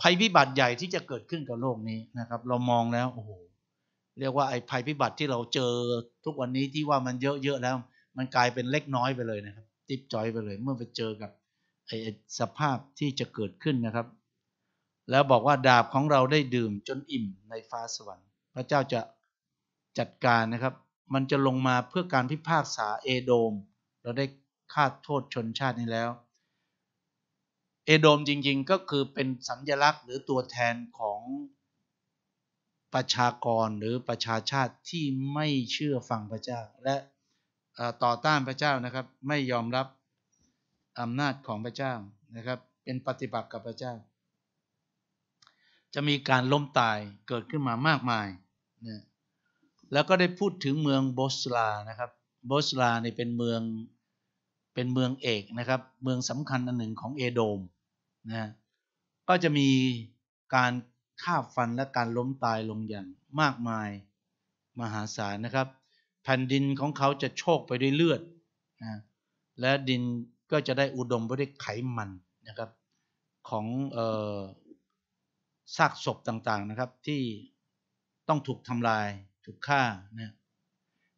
ภัยพิบัติใหญ่ที่จะเกิดขึ้นกับโลกนี้นะครับ เรามองแล้วโอ้โหเรียกว่าไอ้ภัยพิบัติที่เราเจอทุกวันนี้ที่ว่ามันเยอะๆแล้ว มันกลายเป็นเล็กน้อยไปเลยนะครับ ติบจอยไปเลย เมื่อไปเจอกับสภาพที่จะเกิดขึ้นนะครับ แล้วบอกว่าดาบของเราได้ดื่มจนอิ่ม ใน ฟ้าสวรรค์ พระเจ้าจะจัดการนะครับ มันจะลงมาเพื่อการพิพากษาเอโดม เราได้คาดโทษชนชาติ นี้ แล้ว เอโดมจริง ๆก็คือเป็นสัญลักษณ์หรือตัวแทนของประชากรหรือประชาชาติที่ไม่เชื่อฟังพระเจ้า และต่อต้านพระเจ้านะครับไม่ยอมรับอำนาจของพระเจ้านะครับเป็นปฏิบัติกับพระเจ้า จะมีการล้มตายเกิดขึ้นมามากมายนะแล้วก็ได้พูดถึงเมืองโบสลานะครับโบสลาเนี่เป็นเมืองเป็นเมืองเอกนะครับเมืองสำคัญอันหนึ่งของเอโดมนะก็จะมีการฆ่าฟันและการล้มตายลงอย่างมากมายมหาศาลนะครับ แผ่นดินของเขาจะโชกไปด้วยเลือดนะและดินก็จะได้อุดมไปด้วยไขมันนะครับ ของซากศพต่างๆนะครับ ที่ต้องถูกทำลายถูกฆ่านะ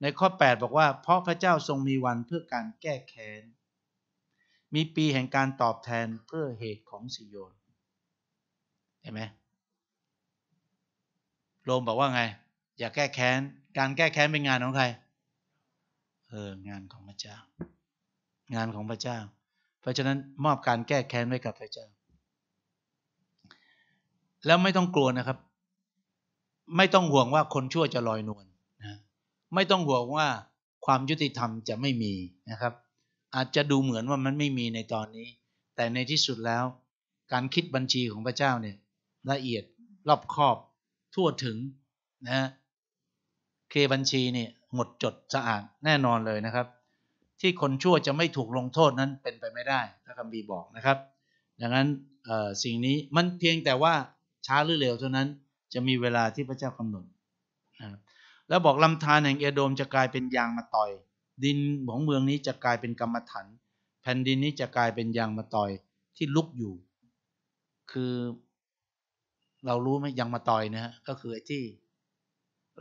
ในข้อ 8 บอกว่า เพราะพระเจ้าทรงมีวันเพื่อการแก้แค้นมีปีแห่งการตอบแทนเพื่อเหตุของสิโยนเห็นไหมโรมบอกว่าไง อย่าแก้แค้นการแก้แค้นเป็นงานของใครเอองานของพระเจ้างานของพระเจ้า เพราะฉะนั้นมอบการแก้แค้นไว้กับพระเจ้า แล้วไม่ต้องกลัวนะครับ ไม่ต้องห่วงว่าคนชั่วจะลอยนวลนะไม่ต้องห่วงว่าความยุติธรรมจะไม่มีนะครับ อาจจะดูเหมือนว่ามันไม่มีในตอนนี้ แต่ในที่สุดแล้ว การคิดบัญชีของพระเจ้าเนี่ย ละเอียดรอบคอบทั่วถึงนะเคบัญชีเนี่ยหมดจดสะอาดแน่นอนเลยนะครับที่คนชั่วจะไม่ถูกลงโทษนั้นเป็นไปไม่ได้พระคัมภีร์บอกนะครับ ดังนั้นสิ่งนี้มันเพียงแต่ว่า ช้าหรือเร็วเท่านั้น จะมีเวลาที่พระเจ้ากำหนดนะแล้วบอกลำธารแห่งเอโดมจะกลายเป็นยางมาต่อย ดินของเมืองนี้จะกลายเป็นกรรมฐานแผ่นดินนี้จะกลายเป็นยางมาต่อย ที่ลุกอยู่ คือ เรารู้ไหมยางมาต่อยนะฮะก็คือไอ้ที่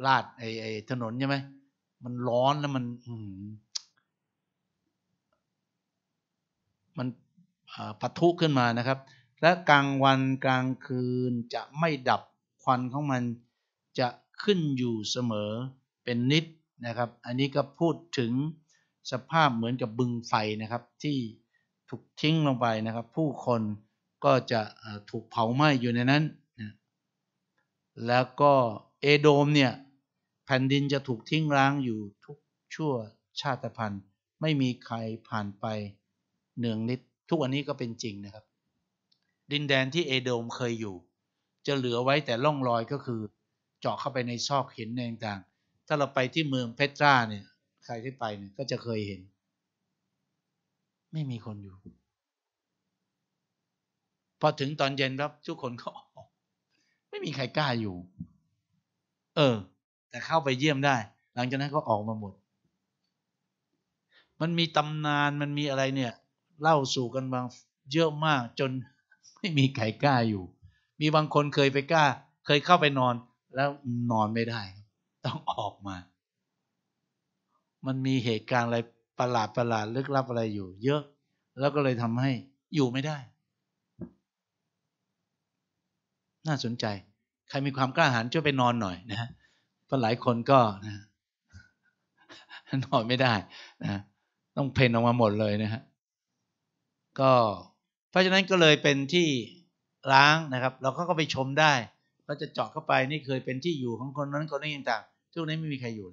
ลาดไอ้ไอ้ถนนใช่ไหมมันร้อนแล้วมันอืปะทุขึ้นมานะครับ และกลางวันกลางคืนจะไม่ดับควันของมันจะขึ้นอยู่เสมอเป็นนิดนะครับ อันนี้ก็พูดถึงสภาพเหมือนกับบึงไฟนะครับที่ถูกทิ้งลงไปนะครับ ผู้คนก็จะถูกเผาไหม้อยู่ในนั้นนะแล้วก็เอโดมเนี่ยแผ่นดินจะถูกทิ้งร้างอยู่ทุกชั่วชาติพันธุ์ไม่มีใครผ่านไปเนืองนิดทุกวันนี้ก็เป็นจริงนะครับ ดินแดนที่เอโดมเคยอยู่ จะเหลือไว้แต่ร่องรอยก็คือ เจาะเข้าไปในซอกหินต่างๆถ้าเราไปที่เมืองเพตราเนี่ย ใครที่ไปเนี่ยก็จะเคยเห็น ไม่มีคนอยู่ พอถึงตอนเย็นครับทุกคนก็ออกไม่มีใครกล้าอยู่ เออ แต่เข้าไปเยี่ยมได้ หลังจากนั้นก็ออกมาหมด มันมีตำนานมันมีอะไรเนี่ยเล่าสู่กันบางเยอะมากจนไม่มีใครกล้าอยู่ มีบางคนเคยไปกล้า เคยเข้าไปนอนแล้วนอนไม่ได้ต้องออกมา มันมีเหตุการณ์อะไรประหลาดประหลาดลึกลับอะไรอยู่ เยอะ แล้วก็เลยทำให้อยู่ไม่ได้ น่าสนใจใครมีความกล้าหาญช่วยไปนอนหน่อยนะเพราะหลายคนก็นะนอนไม่ได้นะต้องเพนออกมาหมดเลยนะฮะก็เพราะฉะนั้นก็เลยเป็นที่ล้างนะครับ เราก็ไปชมได้เราจะเจาะเข้าไปนี่เคยเป็นที่อยู่ของคนนั้นคนนี้ต่างๆช่วงนี้ไม่มีใครอยู่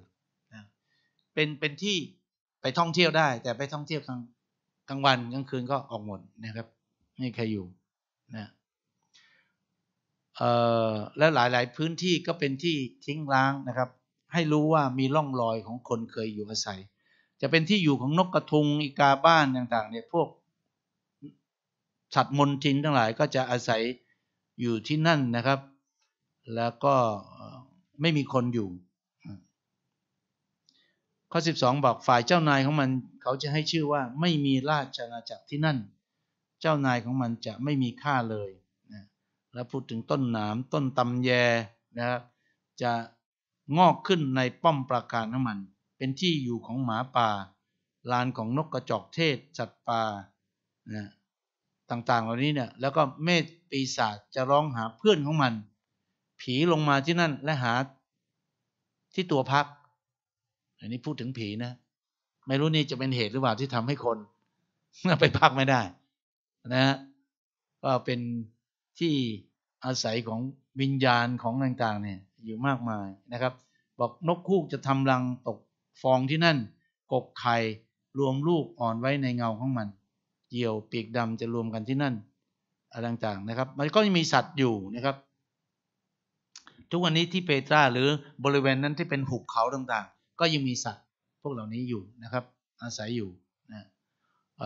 นะเป็นเป็นที่ไปท่องเที่ยวได้ แต่ไปท่องเที่ยวกลางกลางวันกลางคืนก็ออกหมดนะครับ ไม่มีใครอยู่นะเอ่อแลวหลาย ๆ พื้นที่ก็เป็นที่ทิ้งล้างนะครับ ให้รู้ว่ามีร่องรอยของคนเคยอยู่อาศัย จะเป็นที่อยู่ของนกกระทุงอีกาบ้านต่างๆเนี่ยพวกสัตว์มนทินทั้งหลายก็จะอาศัยอยู่ที่นั่นนะครับ แล้วก็ไม่มีคนอยู่ ข้อ 12บอกฝ่ายเจ้านายของมันเขาจะให้ชื่อว่าไม่มีราชอาณาจักรที่นั่น เจ้านายของมันจะไม่มีค่าเลยนะแล้วพูดถึงต้นหนาม ต้นตำแยนะครับจะงอกขึ้นในป้อมปราการของมัน เป็นที่อยู่ของหมาป่าลานของนกกระจอกเทศสัตว์ป่านะต่างๆเหล่านี้เนี่ยแล้วก็เมธปีศาจจะร้องหาเพื่อนของมัน ผีลงมาที่นั่น และหาที่ตัวพัก อันนี้พูดถึงผีนะไม่รู้นี่จะเป็นเหตุหรือเปล่าที่ทำให้คนไปพักไม่ได้นะฮะก็เป็นที่อาศัยของวิญญาณของต่างๆ เนี่ย อยู่มากมายนะครับ บอกนกคู่จะทำรังตกฟองที่นั่น กกไข่รวมลูกอ่อนไว้ในเงาของมันเหยี่ยวปีกดำจะรวมกันที่นั่นอะไรต่างๆนะครับมันก็ยังมีสัตว์อยู่นะครับ ทุกวันนี้ที่เปตรา หรือบริเวณนั้นที่เป็นหุบเขาต่างๆ ก็ยังมีสัตว์พวกเหล่านี้อยู่นะครับ อาศัยอยู่นะเ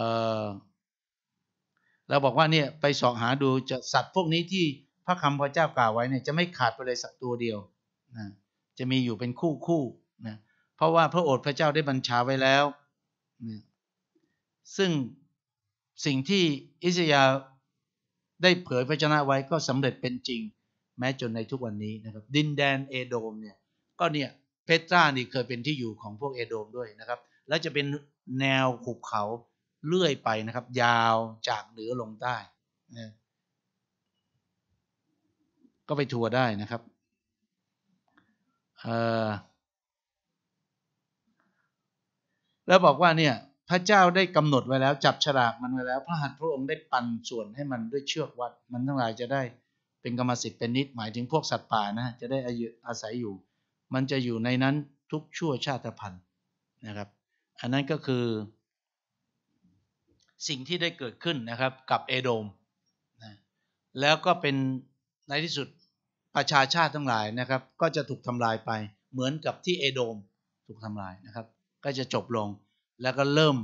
เราบอกว่า เนี่ยไปสอบหาดูจะสัตว์ พวกนี้ที่พระคำพระเจ้ากล่าวไว้เนี่ยจะไม่ขาดไปเลยสักตัวเดียวนะจะมีอยู่เป็นคู่คู่นะเพราะว่าพระโอษฐ์พระเจ้าได้บัญชาไว้แล้วนะซึ่งสิ่งที่อิสยาได้เผยพระชนะไว้ก็สำเร็จเป็นจริง แม้จนในทุกวันนี้นะครับ ดินแดนเอโดมเนี่ย ก็เนี่ยเพตรานี่เคยเป็นที่อยู่ของพวกเอโดมด้วยนะครับ และจะเป็นแนวหุบเขาเลื่อยไปนะครับ ยาวจากเหนือลงใต้นะก็ไปทัวร์ได้นะครับ แล้วบอกว่าเนี่ยระเจ้าได้กำหนดไว้แล้วจับฉลากมันไว้แล้ว พระหัตถ์พระองค์ได้ปันส่วนให้มันด้วยเชือกวัด มันทั้งหลายจะได้เป็นกรรมสิทธิ์เป็นนิดหมายถึงพวกสัตว์ป่านะจะได้อายุอาศัยอยู่มันจะอยู่ในนั้นทุกชั่วชาติพันธุ์นะครับ อันนั้นก็คือสิ่งที่ได้เกิดขึ้นนะครับกับเอโดมนะแล้วก็เป็นในที่สุดประชาชาติทั้งหลายนะครับ ก็จะถูกทำลายไป เหมือนกับที่เอโดมถูกทำลายนะครับ ก็จะจบลงแล้วก็เริ่ม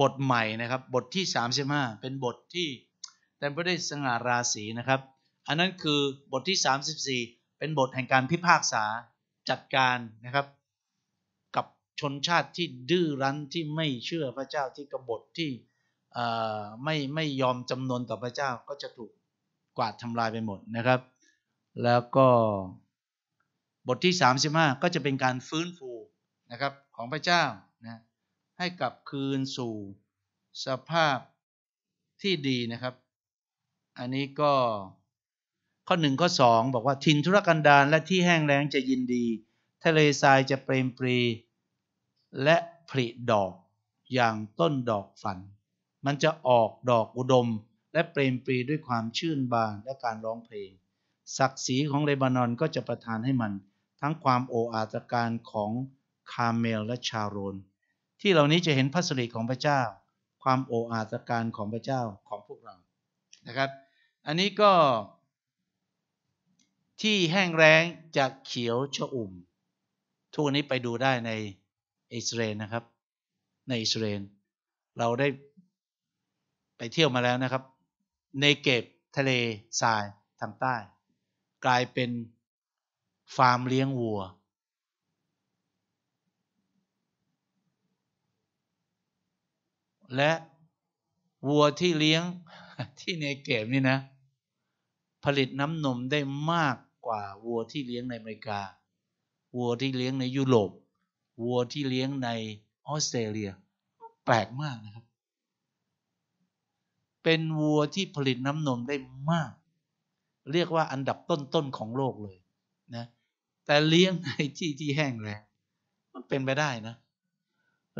บทใหม่นะครับบทที่ 35 เป็นบทที่เต็มไปด้วยสง่าราศีนะครับอันนั้นคือบทที่ 34 เป็นบทแห่งการพิพากษาจัดการนะครับกับชนชาติที่ดื้อรั้นที่ไม่เชื่อพระเจ้าที่กบฏที่ไม่ไม่ยอมจำนนต่อพระเจ้าก็จะถูกกวาดทำลายไปหมดนะครับ แล้วก็บทที่ 35 ก็จะเป็นการฟื้นฟูนะครับของพระเจ้านะให้กลับคืนสู่สภาพที่ดีนะครับ อันนี้ก็ข้อหนึ่งข้อสองบอกว่าทินธุรกันดารและที่แห้งแล้งจะยินดี ทะเลทรายจะเปรมปรี และผลิดอกอย่างต้นดอกฝัน มันจะออกดอกอุดม และเปรมปรีด้วยความชื่นบานและการร้องเพลง ศักดิ์ศรีของเลบานอนก็จะประทานให้มันทั้งความโออาตการของคาเมลและชาโรนที่เหล่านี้จะเห็นพระสิริของพระเจ้าความโอ้อาตการของพระเจ้าของพวกเรานะครับ อันนี้ก็ที่แห้งแรงจากเขียวชะอุ่ม ทุกวันนี้ไปดูได้ในอิสราเอลนะครับในอิสราเอลเราได้ไปเที่ยวมาแล้วนะครับ ในเก็บทะเลทราย ทางใต้ กลายเป็นฟาร์มเลี้ยงวัวและวัวที่เลี้ยงที่ในเกมนี่นะ ผลิตน้ำนมได้มากกว่า วัวที่เลี้ยงในอเมริกา วัวที่เลี้ยงในยุโรป วัวที่เลี้ยงในออสเตรเลียแปลกมากนะครับ เป็นวัวที่ผลิตน้ำนมได้มาก เรียกว่าอันดับต้นๆ ของโลกเลยนะ แต่เลี้ยงในที่ที่แห้งแล้งมันเป็นไปได้นะ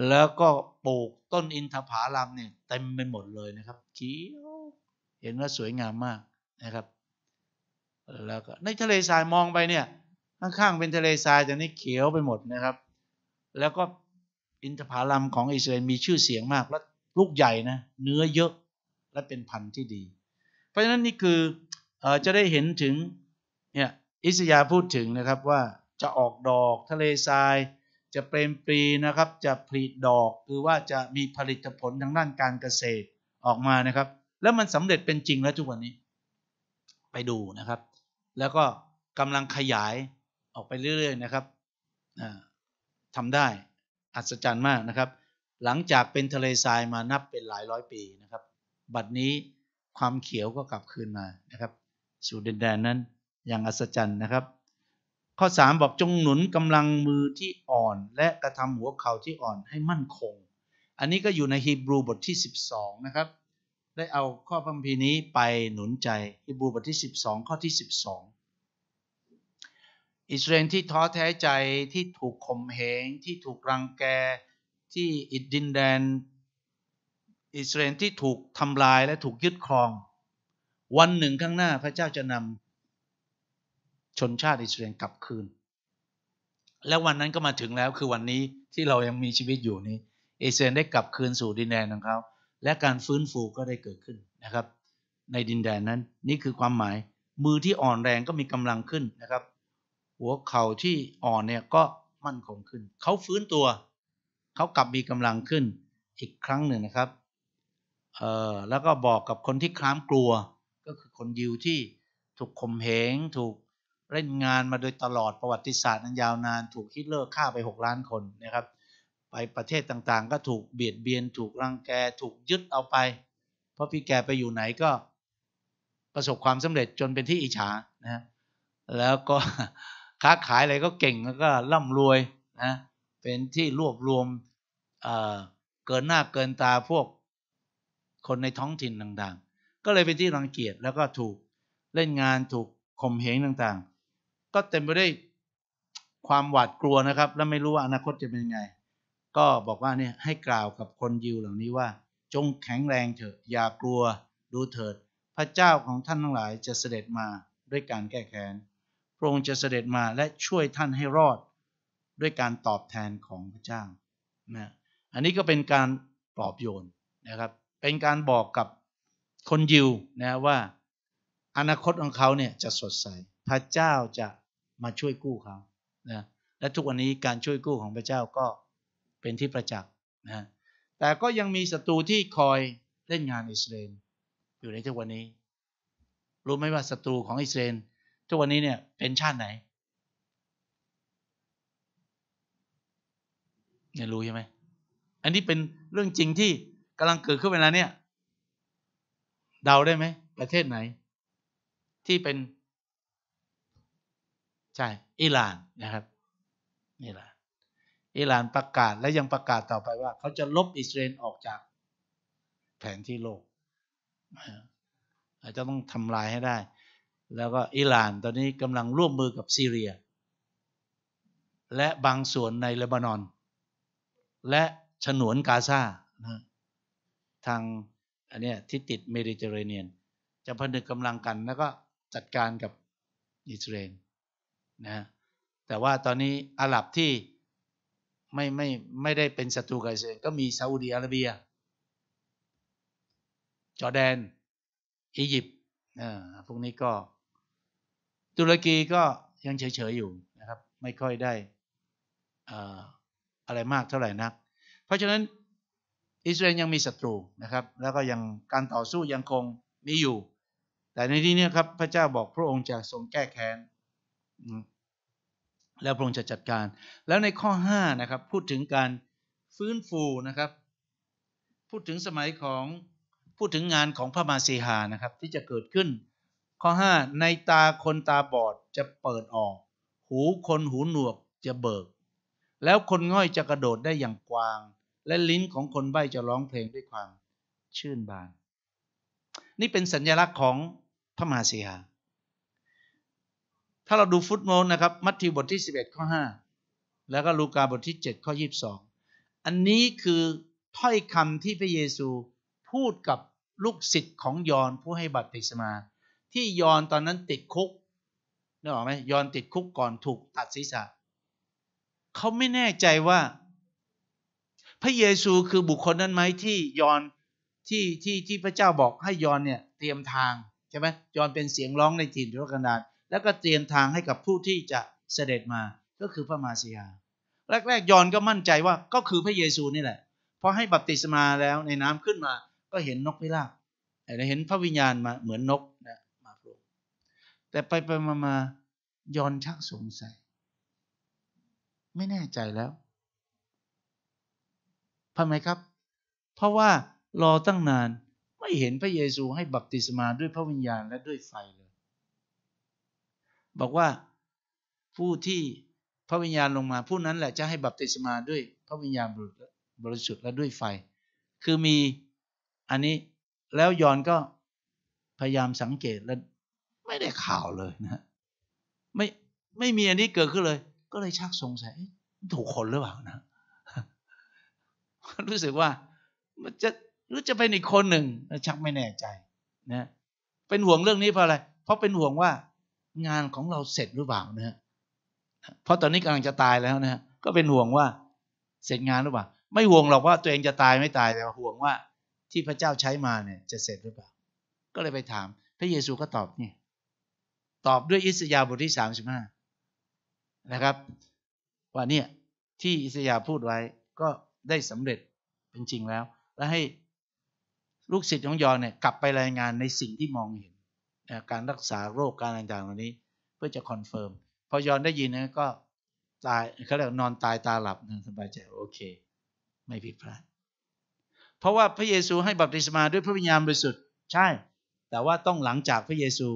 แล้วก็ ปลูกต้นอินทผลามเนี่ยเต็มไปหมดเลยนะครับเขียวเห็นว่าสวยงามมากนะครับแล้วก็ในทะเลทรายมองไปเนี่ยข้างๆเป็นทะเลทรายแต่นี่เขียวไปหมดนะครับ แล้วก็อินทผลามของอิสราเอลมีชื่อเสียงมากและลูกใหญ่นะเนื้อเยอะและเป็นพันธุ์ที่ดี เพราะฉะนั้นนี่คืออจะได้เห็นถึงเนี่ยอิสยาพูดถึงนะครับว่าจะออกดอกทะเลทรายจะเปรมปรีนะครับจะผลิดอก คือว่าจะมีผลิตผล ทางด้านการเกษตรออกมานะครับ แล้วมันสำเร็จเป็นจริงแล้วทุกวันนี้ ไปดูนะครับ แล้วก็กำลังขยายออกไปเรื่อยๆ นะครับทำได้อัศจรรย์มากนะครับ หลังจากเป็นทะเลทรายมานับเป็นหลายร้อยปีนะครับ บัดนี้ความเขียวก็กลับคืนมานะครับ สู่ดินแดนนั้น อย่างอัศจรรย์นะครับข้อ 3 บอกจงหนุนกำลังมือที่อ่อน และกระทำหัวเข่าที่อ่อนให้มั่นคง อันนี้ก็อยู่ในฮีบรูบทที่ 12 นะครับ ได้เอาข้อพัมพีนี้ไปหนุนใจฮีบรูบทที่ 12 ข้อที่ 12 อิสราเอลที่ท้อแท้ใจที่ถูกข่มเหงที่ถูกรังแกที่อิดดินแดน อิสราเอลที่ถูกทำลายและถูกยึดครอง วันหนึ่งข้างหน้าพระเจ้าจะนชนชาติอิสราเอลกลับคืน และวันนั้นก็มาถึงแล้วคือวันนี้ที่เรายังมีชีวิตอยู่นี้อิสราเอลได้กลับคืนสู่ดินแดนของเขาและการฟื้นฟูก็ได้เกิดขึ้นนะครับ ในดินแดนนั้นนี่คือความหมายมือที่อ่อนแรงก็มีกำลังขึ้นนะครับ หัวเข่าที่อ่อนเนี่ยก็มั่นคงขึ้น เขาฟื้นตัว เขากลับมีกำลังขึ้นอีกครั้งหนึ่งนะครับเอ่อแล้วก็บอกกับคนที่คล้ามกลัว ก็คือคนยิวที่ถูกข่มเหงถูกเล่นงานมาโดยตลอดประวัติศาสตร์นั้นยาวนาน ถูกฮิตเลอร์ฆ่าไป 6 ล้านคนนะครับ ไปประเทศต่างๆ ก็ถูกเบียดเบียน ถูกรังแกถูกยึดเอาไป เพราะพี่แกไปอยู่ไหนก็ประสบความสำเร็จจนเป็นที่อิจฉานะแล้วก็ค้าขายอะไรก็เก่งแล้วก็ร่ำรวยนะเป็นที่รวบรวมเเกินหน้าเกินตาพวกคนในท้องถิ่นต่างๆ ก็เลยเป็นที่รังเกียจแล้วก็ถูกเล่นงานถูกข่มเหงต่างๆก็เต็มไปด้วยความหวาดกลัวนะครับ และไม่รู้ว่าอนาคตจะเป็นยังไง ก็บอกว่าเนี่ยให้กล่าวกับคนยิวเหล่านี้ว่าจงแข็งแรงเถอะ อย่ากลัวดูเถิด พระเจ้าของท่านทั้งหลาย จะเสด็จมาด้วยการแก้แค้นพระองค์จะเสด็จมาและช่วยท่านให้รอด ด้วยการตอบแทนของพระเจ้านะอันนี้ก็เป็นการปลอบโยนนะครับ เป็นการบอกกับคนยิวนะว่าอนาคตของเขาเนี่ยจะสดใสพระเจ้าจะมาช่วยกู้เขานะและทุกวันนี้การช่วยกู้ของพระเจ้าก็เป็นที่ประจักษ์นะแต่ก็ยังมีศัตรูที่คอยเล่นงานอิสราเอลอยู่ในทุกวันนี้ รู้ไหมว่าศัตรูของอิสราเอลทุกวันนี้เนี่ยเป็นชาติไหนเนี่ยรู้ใช่ไหม อันนี้เป็นเรื่องจริงที่กำลังเกิดขึ้นเวลาเนี่ยเดาได้ไหมประเทศไหน ที่เป็นใช่ อิหร่านนะครับอิหร่านอิหร่านประกาศและยังประกาศต่อไปว่า เขาจะลบอิสราเอลออกจากแผนที่โลกอาจจะต้องทำลายให้ได้ แล้วก็อิหร่านตอนนี้กำลังร่วมมือกับซีเรีย และบางส่วนในเลบานอน และฉนวนกาซานะทางอันนี้ที่ติดเมดิเตอร์เรเนียนจะพนึกกำลังกันแล้วก็จัดการกับอิสราเอลนะแต่ว่าตอนนี้อาหรับที่ไม่ไม่ไม่ได้เป็นศัตรูกับอิสราเอลก็มีซาอุดีอาระเบีย จอร์แดนอียิปต์นะพวกนี้ก็ตุรกีก็ยังเฉยๆอยู่นะครับ ไม่ค่อยได้อะไรมากเท่าไหร่นัก เพราะฉะนั้นอิสราเอลยังมีศัตรูนะครับ แล้วก็ยังการต่อสู้ยังคงมีอยู่ แต่ในที่นี้ครับพระเจ้าบอกพระองค์จะทรงแก้แค้นแล้วพระองค์จะจัดการ แล้วในข้อ 5 นะครับพูดถึงการฟื้นฟูนะครับ พูดถึงสมัยของพูดถึงงานของพระมาสีหานะครับ ที่จะเกิดขึ้น ข้อ 5 ในตาคนตาบอด จะเปิดออก หูคนหูหนวกจะเบิก แล้วคนง่อยจะกระโดดได้อย่างกว้าง และลิ้นของคนใบ้จะร้องเพลงด้วยความชื่นบานนี่เป็นสัญญลักษณ์ของพระมาสีหาถ้าเราดูฟุตโนนนะครับ มัทธิวบทที่ 11ข้อ5แล้วก็ลูกาบทที่7ข้อ22 อันนี้คือ ถ้อยคำที่พระเยซูพูดกับลูกศิษย์ของยอนผู้ให้บัตรติสมา ที่ยอนตอนนั้นติดคุกนึกออกไหมยอนติดคุกก่อนถูกตัดศีรษะเขาไม่แน่ใจว่า พระเยซูคือบุคคลนั้นไหมที่ยอนที่ที่ที่พระเจ้าบอกให้ยอนเนี่ยเตรียมทางใช่ไหมยอนเป็นเสียงร้องในถิ่นทุรกันดารแล้วก็เตรียมทางให้กับผู้ที่จะเสด็จมา ก็คือพระมาสียา แรกๆยอนก็มั่นใจว่าก็คือพระเยซูนี่แหละพอให้บัพติศมาแล้ว ในน้ำขึ้นมาก็เห็นนกพิราบเห็นพระวิญญาณมาเหมือนนกนะมาโผล่แต่ไปไปมามายอนชักสงสัย ไม่แน่ใจแล้วทำไมครับ เพราะว่ารอตั้งนานไม่เห็นพระเยซูให้บัพติศมาด้วยพระวิญญาณและด้วยไฟเลยบอกว่าผู้ที่พระวิญญาณลงมาผู้นั้น แหละ จะให้บัพติศมาด้วย พระวิญญาณบริสุทธิ์และด้วยไฟ คือมีอันนี้แล้วยอนก็พยายามสังเกตและไม่ได้ข่าวเลยนะ ไม่ไม่มีอันนี้เกิดขึ้นเลย ก็เลยชักสงสัยถูกคนหรือเปล่านะรู้สึกว่า มันจะหรือจะเป็นอีกคนหนึ่งชักไม่แน่ใจนะเป็นห่วงเรื่องนี้เพราะอะไร เพราะเป็นห่วงว่างานของเราเสร็จหรือเปล่านะฮะ เพราะตอนนี้กำลังจะตายแล้วนะฮะ ก็เป็นห่วงว่าเสร็จงานหรือเปล่า ไม่ห่วงหรอกว่าตัวเองจะตายไม่ตายแต่ห่วงว่าที่พระเจ้าใช้มาเนี่ยจะเสร็จหรือเปล่า ก็เลยไปถามพระเยซูก็ตอบเนี่ยตอบด้วยอิสยาห์บทที่สามสิบห้านะครับว่าเนี่ยที่อิสยาห์พูดไว้ก็ได้สำเร็จเป็นจริงแล้ว และให้ลูกศิษย์ของยอนเนี่ยกลับไปรายงานในสิ่งที่มองเห็นการรักษาโรคการต่างๆเหล่านี้เพื่อจะคอนเฟิร์มพอยอนได้ยินนะก็ตายเขาเรียกนอนตายตาหลับนะสบายใจโอเค ไม่ผิดพลาดเพราะว่าพระเยซูให้บัพติศมาด้วยพระวิญญาณบริสุทธิ์ใช่ แต่ว่าต้องหลังจากพระเยซู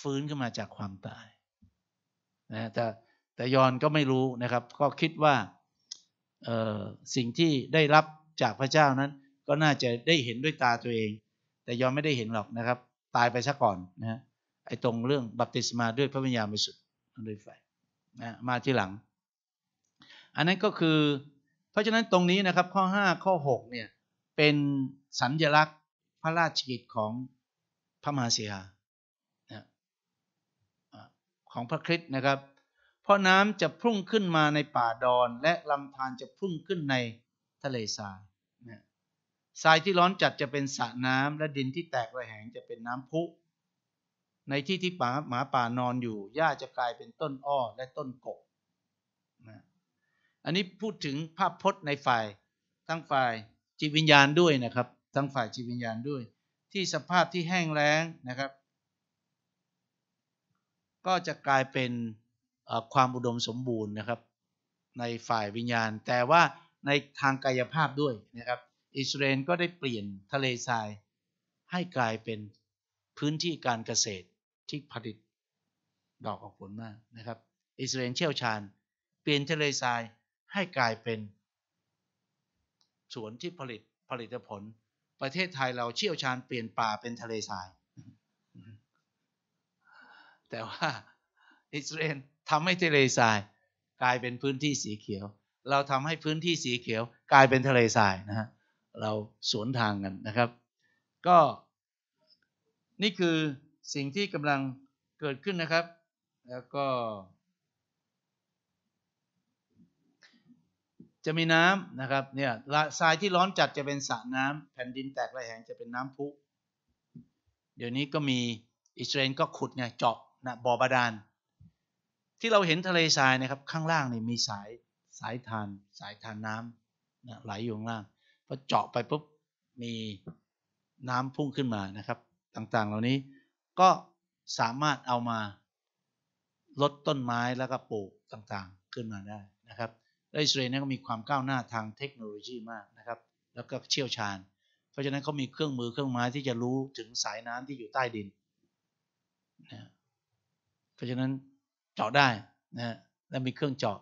ฟื้นขึ้นมาจากความตายนะแต่แต่ยอนก็ไม่รู้นะครับ ก็คิดว่าสิ่งที่ได้รับจากพระเจ้านั้น ก็น่าจะได้เห็นด้วยตาตัวเอง แต่ยอนไม่ได้เห็นหรอกนะครับตายไปซะก่อนนะไอ้ตรงเรื่องบัพติศมาด้วยพระวิญญาณบริสุทธิ์ด้วยไฟนะ มาที่หลัง อันนั้นก็คือ เพราะฉะนั้นตรงนี้นะครับข้อ 5 ข้อ 6เนี่ยเป็นสัญญลักษณ์พระราชกิจของพระมหาเสียนะของพระคริสต์นะครับ เพราะน้ำจะพุ่งขึ้นมาในป่าดอน และลำธารจะพุ่งขึ้นในทะเลทรายทรายที่ร้อนจัดจะเป็นสระน้ำ และดินที่แตกระแหงจะเป็นน้ำพุ ในที่ที่ป่าหมาป่านอนอยู่หญ้าจะกลายเป็นต้นอ้อและต้นกกนะอันนี้พูดถึงภาพพจน์ในฝ่ายทั้งฝ่ายจิตวิญญาณด้วยนะครับ ทั้งฝ่ายจิตวิญญาณด้วย ที่สภาพที่แห้งแล้งนะครับ ก็จะกลายเป็นความอุดมสมบูรณ์นะครับ ในฝ่ายวิญญาณ แต่ว่าในทางกายภาพด้วยนะครับอิสราเอลก็ได้เปลี่ยนทะเลทราย ให้กลายเป็นพื้นที่การเกษตรที่ผลิตดอกออกผลมากนะครับอิสราเอลเชี่ยวชาญ เปลี่ยนทะเลทรายให้กลายเป็นสวนที่ผลิตผลิตผล ประเทศไทยเราเชี่ยวชาญเปลี่ยนป่าเป็นทะเลทรายแต่ว่าอิสราเอลทำให้ทะเลทรายกลายเป็นพื้นที่สีเขียว เราทำให้พื้นที่สีเขียวกลายเป็นทะเลทรายนะฮะเราสวนทางกันนะครับ ก็ นี่คือสิ่งที่กำลังเกิดขึ้นนะครับ แล้วก็จะมีน้ำนะครับเนี่ยทรายที่ร้อนจัดจะเป็นสระน้ำแผ่นดินแตกระแหงจะเป็นน้ำพุเดี๋ยวนี้ก็มีอิสราเอลก็ขุดไงเจาะนะบ่อบาดาลที่เราเห็นทะเลทรายนะครับข้างล่างนี่มีสายสายทานสายทานน้ำนะไหลอยู่ข้างล่างพอเจาะไปปุ๊บมีน้ำพุ่งขึ้นมานะครับ ต่างๆ เหล่านี้ก็สามารถเอามาลดต้นไม้แล้วก็ปลูกต่างๆ ขึ้นมาได้นะครับอิสราเอลนี่ก็มีความก้าวหน้าทางเทคโนโลยีมากนะครับ แล้วก็เชี่ยวชาญ เพราะฉะนั้นเขามีเครื่องมือเครื่องไม้ที่จะรู้ถึงสายน้ำที่อยู่ใต้ดินนะเพราะฉะนั้นเจาะได้นะแล้วมีเครื่องเจาะ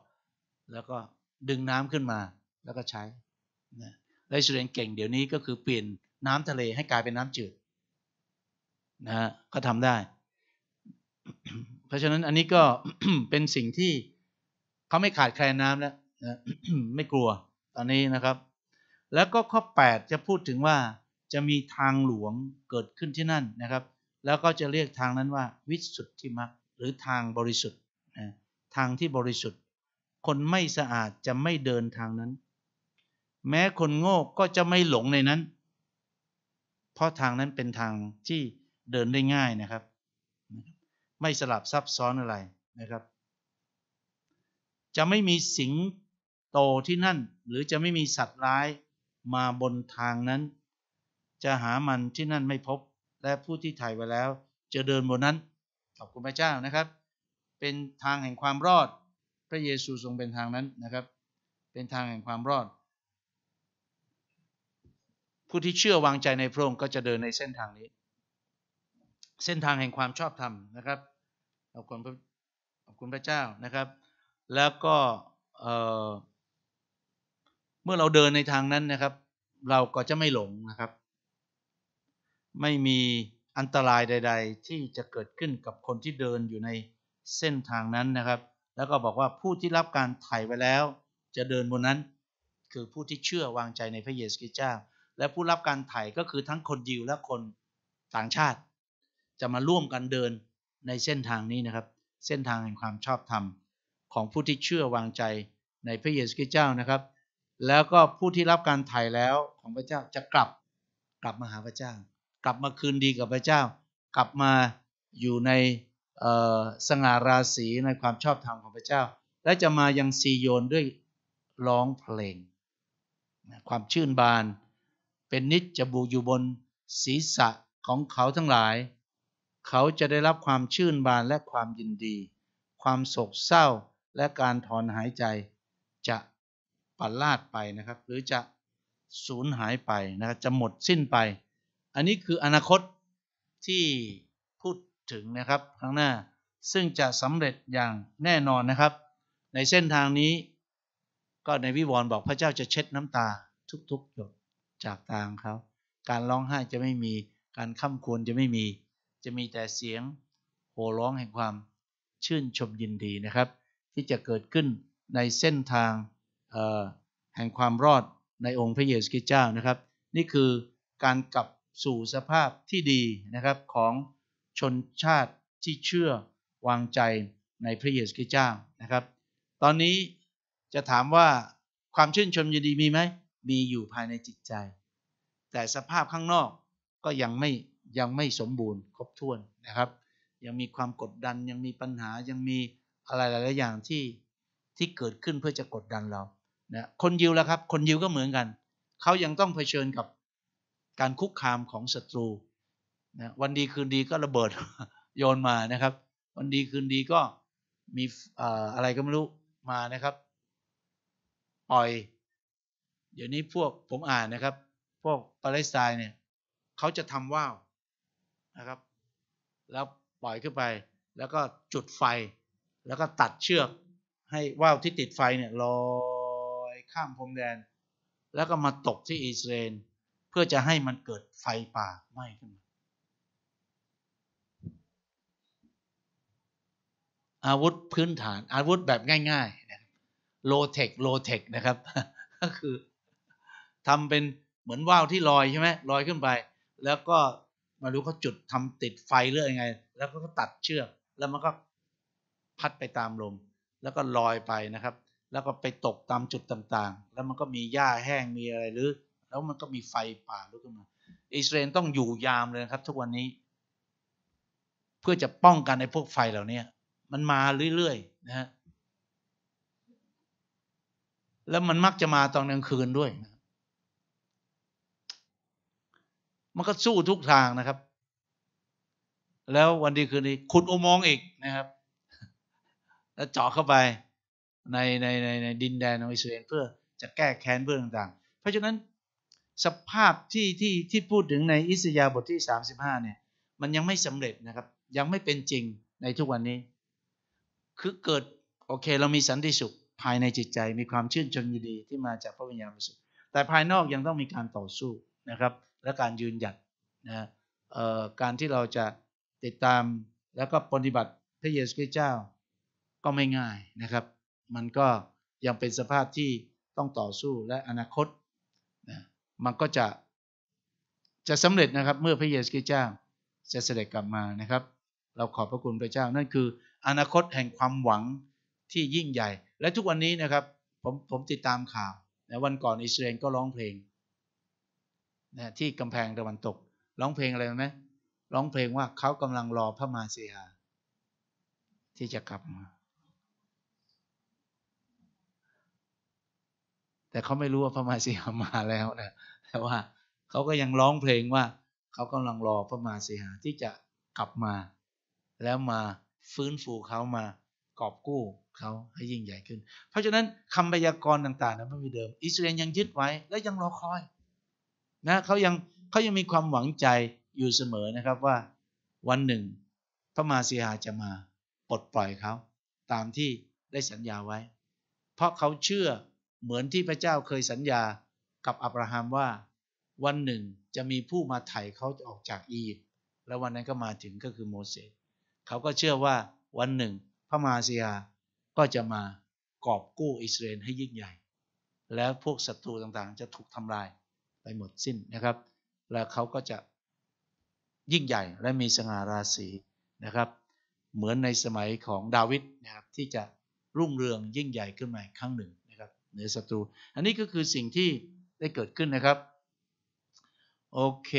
แล้วก็ดึงน้ำขึ้นมาแล้วก็ใช้นะและอิสราเอลเก่งเดี๋ยวนี้ก็คือเปลี่ยนน้ำทะเลให้กลายเป็นน้ำจืดนะฮะก็ทำได้ เพราะฉะนั้นอันนี้ก็เป็นสิ่งที่เขาไม่ขาดแคลนน้ำแล้วนะไม่กลัวตอนนี้นะครับ แล้วก็ข้อ 8 จะพูดถึงว่าจะมีทางหลวงเกิดขึ้นที่นั่นนะครับ แล้วก็จะเรียกทางนั้นว่า วิสุทธิมรรคหรือทางบริสุทธิ์ทางที่บริสุทธิ์ คนไม่สะอาดจะไม่เดินทางนั้นแม้คนโง่ก็จะไม่หลงในนั้น เพราะทางนั้นเป็นทางที่เดินได้ง่ายนะครับ ไม่สลับซับซ้อนอะไรนะครับ จะไม่มีสิงโตที่นั่น หรือจะไม่มีสัตว์ร้ายมาบนทางนั้น จะหามันที่นั่นไม่พบ และผู้ที่ถ่ายไว้แล้ว จะเดินบนนั้น ขอบคุณพระเจ้านะครับ เป็นทางแห่งความรอด พระเยซูทรงเป็นทางนั้นนะครับ เป็นทางแห่งความรอดผู้ที่เชื่อวางใจในพระองค์ก็จะเดินในเส้นทางนี้ เส้นทางแห่งความชอบธรรมนะครับขอบคุณขอบคุณพระเจ้านะครับ แล้วก็เเมื่อเราเดินในทางนั้นนะครับ เราก็จะไม่หลงนะครับ ไม่มีอันตรายใดๆ ที่จะเกิดขึ้นกับคนที่เดินอยู่ในเส้นทางนั้นนะครับ แล้วก็บอกว่าผู้ที่รับการไถ่ไว้แล้วจะเดินบนนั้น คือผู้ที่เชื่อวางใจในพระเยซูคริสต์เจ้าและผู้รับการไถ่ก็คือทั้งคนยิวและคนต่างชาติ จะมาร่วมกันเดินในเส้นทางนี้นะครับ เส้นทางแห่งความชอบธรรมของผู้ที่เชื่อวางใจในพระเยซูคริสต์เจ้านะครับ แล้วก็ผู้ที่รับการไถ่แล้วของพระเจ้าจะกลับกลับมาหาพระเจ้า กลับมาคืนดีกับพระเจ้า กลับมาอยู่ในสง่าราศีในความชอบธรรมของพระเจ้า และจะมายังซีโยนด้วยร้องเพลงความชื่นบานเป็นนิจจะบุกอยู่บนศีรษะของเขาทั้งหลาย เขาจะได้รับความชื่นบานและความยินดี ความโศกเศร้าและการถอนหายใจ จะปัดลาดไปนะครับ หรือจะสูญหายไปนะครับจะหมดสิ้นไป อันนี้คืออนาคตที่พูดถึงนะครับข้างหน้า ซึ่งจะสำเร็จอย่างแน่นอนนะครับ ในเส้นทางนี้ ก็ในวิวรณ์บอกพระเจ้าจะเช็ดน้ำตา ทุกๆ หยดจากทางเขาการร้องไห้จะไม่มี การค้ำควรจะไม่มีจะมีแต่เสียงโห่ร้องแห่งความชื่นชมยินดีนะครับ ที่จะเกิดขึ้นในเส้นทางแห่งความรอดในองค์พระเยซูคริสต์เจ้านะครับ นี่คือการกลับสู่สภาพที่ดีนะครับของชนชาติที่เชื่อวางใจในพระเยซูคริสต์เจ้านะครับ ตอนนี้จะถามว่าความชื่นชมยินดีมีไหมมีอยู่ภายในจิตใจ แต่สภาพข้างนอกก็ยังไม่ยังไม่สมบูรณ์ ครบถ้วนนะครับ ยังมีความกดดันยังมีปัญหายังมีอะไรหลาย ๆ อย่างที่ที่เกิดขึ้นเพื่อจะกดดันเรา นะ คนยิวแล้วครับ คนยิวก็เหมือนกัน เขายังต้องเผชิญกับการคุกคามของศัตรูนะวันดีคืนดีก็ระเบิดโยนมานะครับ วันดีคืนดีก็มีอะไรก็ไม่รู้มานะครับปล่อยเดี๋ยวนี้พวกผมอ่านนะครับ พวกปาเลสไตน์เนี่ยเขาจะทำว่าวนะครับ แล้วปล่อยขึ้นไป แล้วก็จุดไฟ แล้วก็ตัดเชือกให้ว่าวที่ติดไฟเนี่ยลอยข้ามพรมแดน แล้วก็มาตกที่อิสราเอลเพื่อจะให้มันเกิดไฟป่าไหม้ขึ้นมา อาวุธพื้นฐานอาวุธแบบง่ายๆโลเทคโลเทคนะครับก็คือทำเป็นเหมือนว่าวที่ลอยใช่ไหมลอยขึ้นไปแล้วก็มารู้เขาจุดทำติดไฟเรื่อยังไง แล้วก็ตัดเชือกแล้วมันก็พัดไปตามลมแล้วก็ลอยไปนะครับ แล้วก็ไปตกตามจุดต่างๆ แล้วมันก็มีหญ้าแห้งมีอะไรหรือแล้วมันก็มีไฟป่าลุกขึ้นมาอิสราเอลต้องอยู่ยามเลยครับ ทุกวันนี้ เพื่อจะป้องกันในพวกไฟเหล่านี้มันมาเรื่อยๆนะฮะแล้วมันมักจะมาตอนกลางคืนด้วยนะมันก็สู้ทุกทางนะครับ แล้ววันดีคืนนี้ขุดอุโมงค์อีกนะครับ แล้วเจาะเข้าไปในในในในดินแดนของอิสราเอลเพื่อจะแก้แค้นเพื่อต่างๆ เพราะฉะนั้นสภาพที่ที่ที่พูดถึงในอิสยาบทที่35เนี่ย มันยังไม่สำเร็จนะครับ ยังไม่เป็นจริงในทุกวันนี้ คือเกิดโอเค เรามีสันติสุข ภายในจิตใจมีความชื่นชมยินดีที่มาจากพระวิญญาณบริสุทธิ์แต่ภายนอกยังต้องมีการต่อสู้นะครับและการยืนหยัดนะการที่เราจะติดตามแล้วก็ปฏิบัติพระเยซูคริสต์เจ้า ก็ไม่ง่ายนะครับ มันก็ยังเป็นสภาพที่ต้องต่อสู้และอนาคตนะมันก็จะจะสำเร็จนะครับเมื่อพระเยซูคริสต์เจ้า จะเสด็จกลับมานะครับ เราขอบพระคุณพระเจ้า นั่นคืออนาคตแห่งความหวังที่ยิ่งใหญ่ และทุกวันนี้นะครับผมผมติดตามข่าวนวันก่อนอิสราเอลก็ร้องเพลงนะที่กำแพงตะวันตกร้องเพลงอะไรไหมร้องเพลงว่าเขากำลังรอพระมาเสียที่จะกลับมา แต่เขาไม่รู้ว่าพระมาเสียมาแล้วนะแต่ว่าเขาก็ยังร้องเพลงว่าเขากำลังรอพระมาเสียที่จะกลับมา แล้วมาฟื้นฟูเขามากอบกู้เขาให้ยิ่งใหญ่ขึ้น เพราะฉะนั้นคำพยากรณ์ต่างๆนั้นไม่มีเดิมอิสราเอลยังยึดไว้ และยังรอคอยนะเขายังเขายังมีความหวังใจอยู่เสมอนะครับว่าวันหนึ่งพระมาเสียาจะมาปลดปล่อยเขาตามที่ได้สัญญาไว้ เพราะเขาเชื่อเหมือนที่พระเจ้าเคยสัญญากับอับราฮัมว่า วันหนึ่งจะมีผู้มาไถ่เขาออกจากอียิปต์และวันนั้นก็มาถึงก็คือโมเสสเขาก็เชื่อว่าวันหนึ่งพระมาเสียก็จะมากอบกู้อิสราเอลให้ยิ่งใหญ่แล้วพวกศัตรูต่าง ๆ จะถูกทำลายไปหมดสิ้นนะครับ แล้วเขาก็จะยิ่งใหญ่และมีสง่าราศีนะครับ เหมือนในสมัยของดาวิดนะครับที่จะ รุ่งเรืองยิ่งใหญ่ขึ้นมาครั้งหนึ่งนะครับเหนือศัตรูอันนี้ก็คือสิ่งที่ได้เกิดขึ้นนะครับ โอเค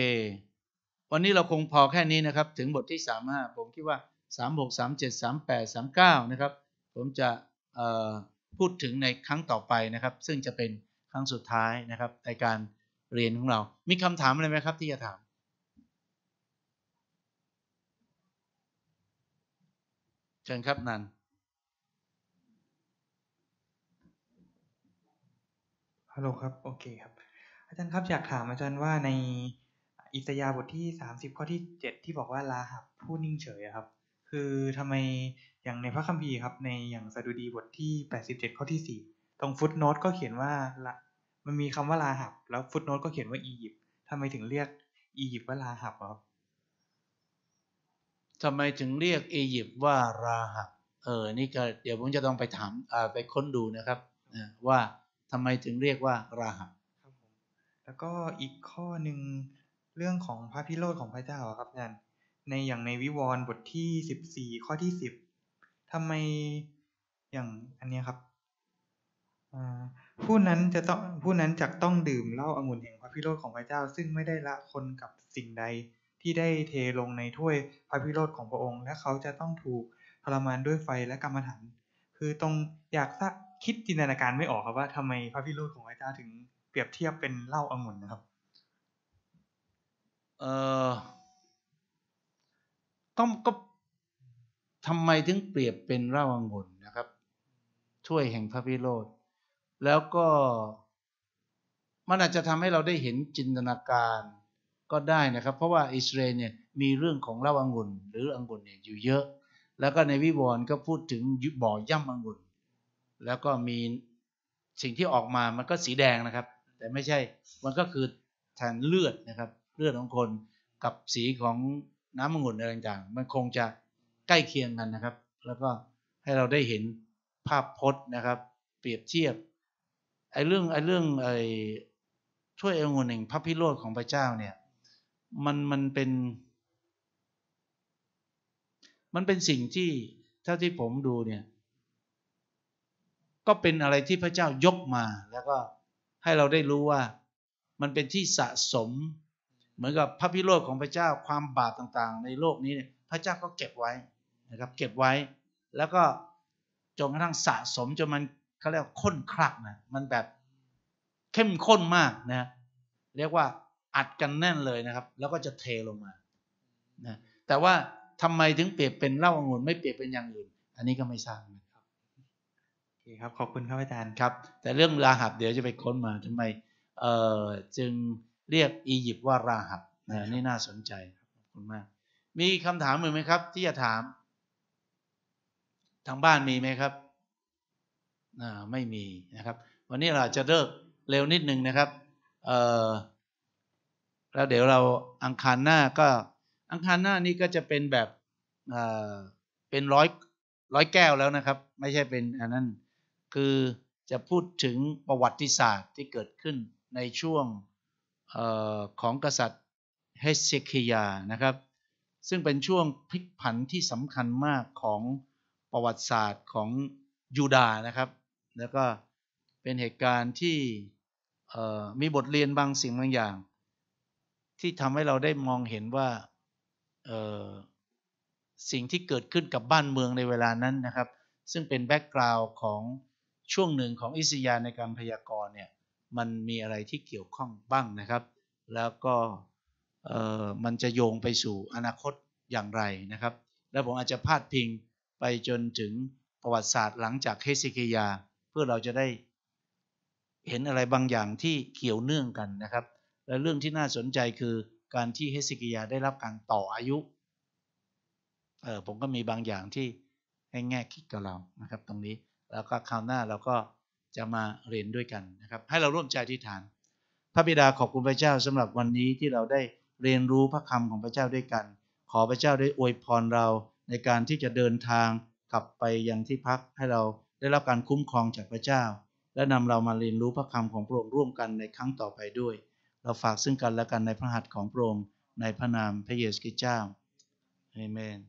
วันนี้เราคงพอแค่นี้นะครับ ถึงบทที่3าผมคิดว่า 3 6 3 7 3 8 3 9 นะครับ ผมจะพูดถึงในครั้งต่อไปนะครับ ซึ่งจะเป็นครั้งสุดท้ายนะครับในการเรียนของเรา มีคำถามอะไรไหมครับที่จะถามเชิญครับนัน ฮัลโหลครับโอเคครับ อาจารย์ครับ อยากถามอาจารย์ว่าในอิสยาบทที่สามสิบข้อที่เจ็ดที่บอกว่าลาหับผู้นิ่งเฉยครับ คือทำไมอย่างในพระคัมภีร์ครับ ในอย่างสดุดีบทที่แปดสิบเจ็ดข้อที่สี่ตรงฟุตโนตก็เขียนว่ามันมีคำว่าลาหับแล้วฟุตโนตก็เขียนว่าอียิปต์ทำไมถึงเรียกอียิปต์ว่าลาหับครับทำไมถึงเรียกอียิปต์ว่าลาหับเออนี่ก็เดี๋ยวผมจะต้องไปถามไปค้นดูนะครับว่าทำไมถึงเรียกว่าลาหับครับผมแล้วก็อีกข้อหนึ่งเรื่องของพระพิโรธของพระเจ้าครับอาจารย์ในอย่างในวิวรณ์บทที่สิบสี่ข้อที่สิบทำไมอย่างอันนี้ครับผู้นั้นจะต้องผู้นั้นจักต้องดื่มเหล้าอางุ่นแห่งพระพิโรธของพระเจ้า ซึ่งไม่ได้ละคนกับสิ่งใดที่ได้เทลงในถ้วยพระพิโรธของพระองค์ และเขาจะต้องถูกทรมานด้วยไฟและกรรมฐานคือตรงอยากคิดจินตนาการไม่ออกครับว่า ทำไมพระพิโรธของพระเจ้าถึง เปรียบเทียบเป็นเหล้าอางุ่นนะครับเอ่อต้องก็ทำไมถึงเปรียบเป็นเหล้าอางุ่นนะครับถ้วยแห่งพระพิโรธแล้วก็ มันอาจจะทำให้เราได้เห็นจินตนาการก็ได้นะครับ เพราะว่าอิสราเอลเนี่ยมีเรื่องของเล่าอังุนหรืออังุนเนี่ยอยู่เยอะ แล้วก็ในวิวรณ์ก็พูดถึงบ่อย่ำอังุนแล้วก็มีสิ่งที่ออกมามันก็สีแดงนะครับ แต่ไม่ใช่มันก็คือแทนเลือดนะครับเลือดของคนกับสีของน้ำองุ่นอะไรต่างๆมันคงจะใกล้เคียงกันนะครับ แล้วก็ให้เราได้เห็นภาพพจน์นะครับ เปรียบเทียบไอ้เรื่องไอ้เรื่องไอ้ช่วยองุ่นแห่งพระพิโรธของพระเจ้าเนี่ยมันมันเป็น มันเป็นสิ่งที่เท่าที่ผมดูเนี่ยก็เป็นอะไรที่พระเจ้ายกมาแล้วก็ให้เราได้รู้ว่ามันเป็นที่สะสม เหมือนกับพระพิโรธของพระเจ้าความบาปต่าง ๆ ในโลกนี้เนี่ยพระเจ้าก็เก็บไว้นะครับ เก็บไว้ แล้วก็จนกระทั่งสะสมจนมันเขาเรียกข้นคลักนะมันแบบเข้มข้นมากนะเรียกว่า อัดกันแน่นเลยนะครับ แล้วก็จะเทลงมานะแต่ว่าทำไมถึงเปรียบเป็นเหล้าองุ่น ไม่เปรียบเป็นอย่างอื่น อันนี้ก็ไม่ทราบนะครับโอเคครับขอบคุณครับอาจารย์ครับ แต่เรื่องราหับเดี๋ยวจะไปค้นมา ทำไม เอ่อจึงเรียกอียิปต์ว่าราหับนะนี่น่าสนใจขอบคุณมาก มีคำถามอื่นไหมครับ ที่จะถาม ทางบ้านมีไหมครับไม่มีนะครับวันนี้เราจะเลิกเร็วนิด นึง นะครับเแล้วเดี๋ยวเราอังคารหน้าก็อังคารหน้านี้ก็จะเป็นแบบเเป็นร้อยร้อยแก้วแล้วนะครับ ไม่ใช่ เป็นอันนั้นคือจะ พูดถึงประวัติศาสตร์ที่เกิดขึ้นในช่วงออของกษัตริย์เฮสเซคียานะครับซึ่งเป็นช่วงพลิก ผัน ที่สำคัญมากของประวัติศาสตร์ของยูดาห์นะครับแล้วก็เป็นเหตุการณ์ที่มีบทเรียนบางสิ่งบางอย่าง ที่ทำให้เราได้มองเห็นว่าสิ่งที่เกิดขึ้นกับบ้านเมืองในเวลานั้นนะครับ ซึ่งเป็นแบ็กกราวน์ของช่วงหนึ่งของอิสยาในการพยากรณ์เนี่ยมันมีอะไรที่เกี่ยวข้องบ้างนะครับ แล้วก็มันจะโยงไปสู่อนาคตอย่างไรนะครับ แล้วผมอาจจะพาดพิงไปจนถึงประวัติศาสตร์หลังจากเฮสิกยาเพื่อเราจะได้เห็นอะไรบางอย่างที่เกี่ยวเนื่องกันนะครับ และเรื่องที่น่าสนใจคือการที่เฮสิกิยาได้รับการต่ออายุเออผมก็มีบางอย่างที่ให้แง่คิดกับเรานะครับ ตรงนี้แล้วก็คราวหน้าเราก็จะมาเรียนด้วยกันนะครับ ให้เราร่วมใจอธิษฐาน พระบิดาขอบคุณพระเจ้าสำหรับวันนี้ที่เราได้เรียนรู้พระคำของพระเจ้าด้วยกัน ขอพระเจ้าได้อวยพรเราในการที่จะเดินทางกลับไปยังที่พักให้เราได้รับการคุ้มครองจากพระเจ้า และนำเรามาเรียนรู้พระคำของพระองค์ร่วมกันในครั้งต่อไปด้วย เราฝากซึ่งกันและกันในพระหัตถ์ของพระองค์ในพระนาม พระเยซูคริสต์เจ้าเอเมน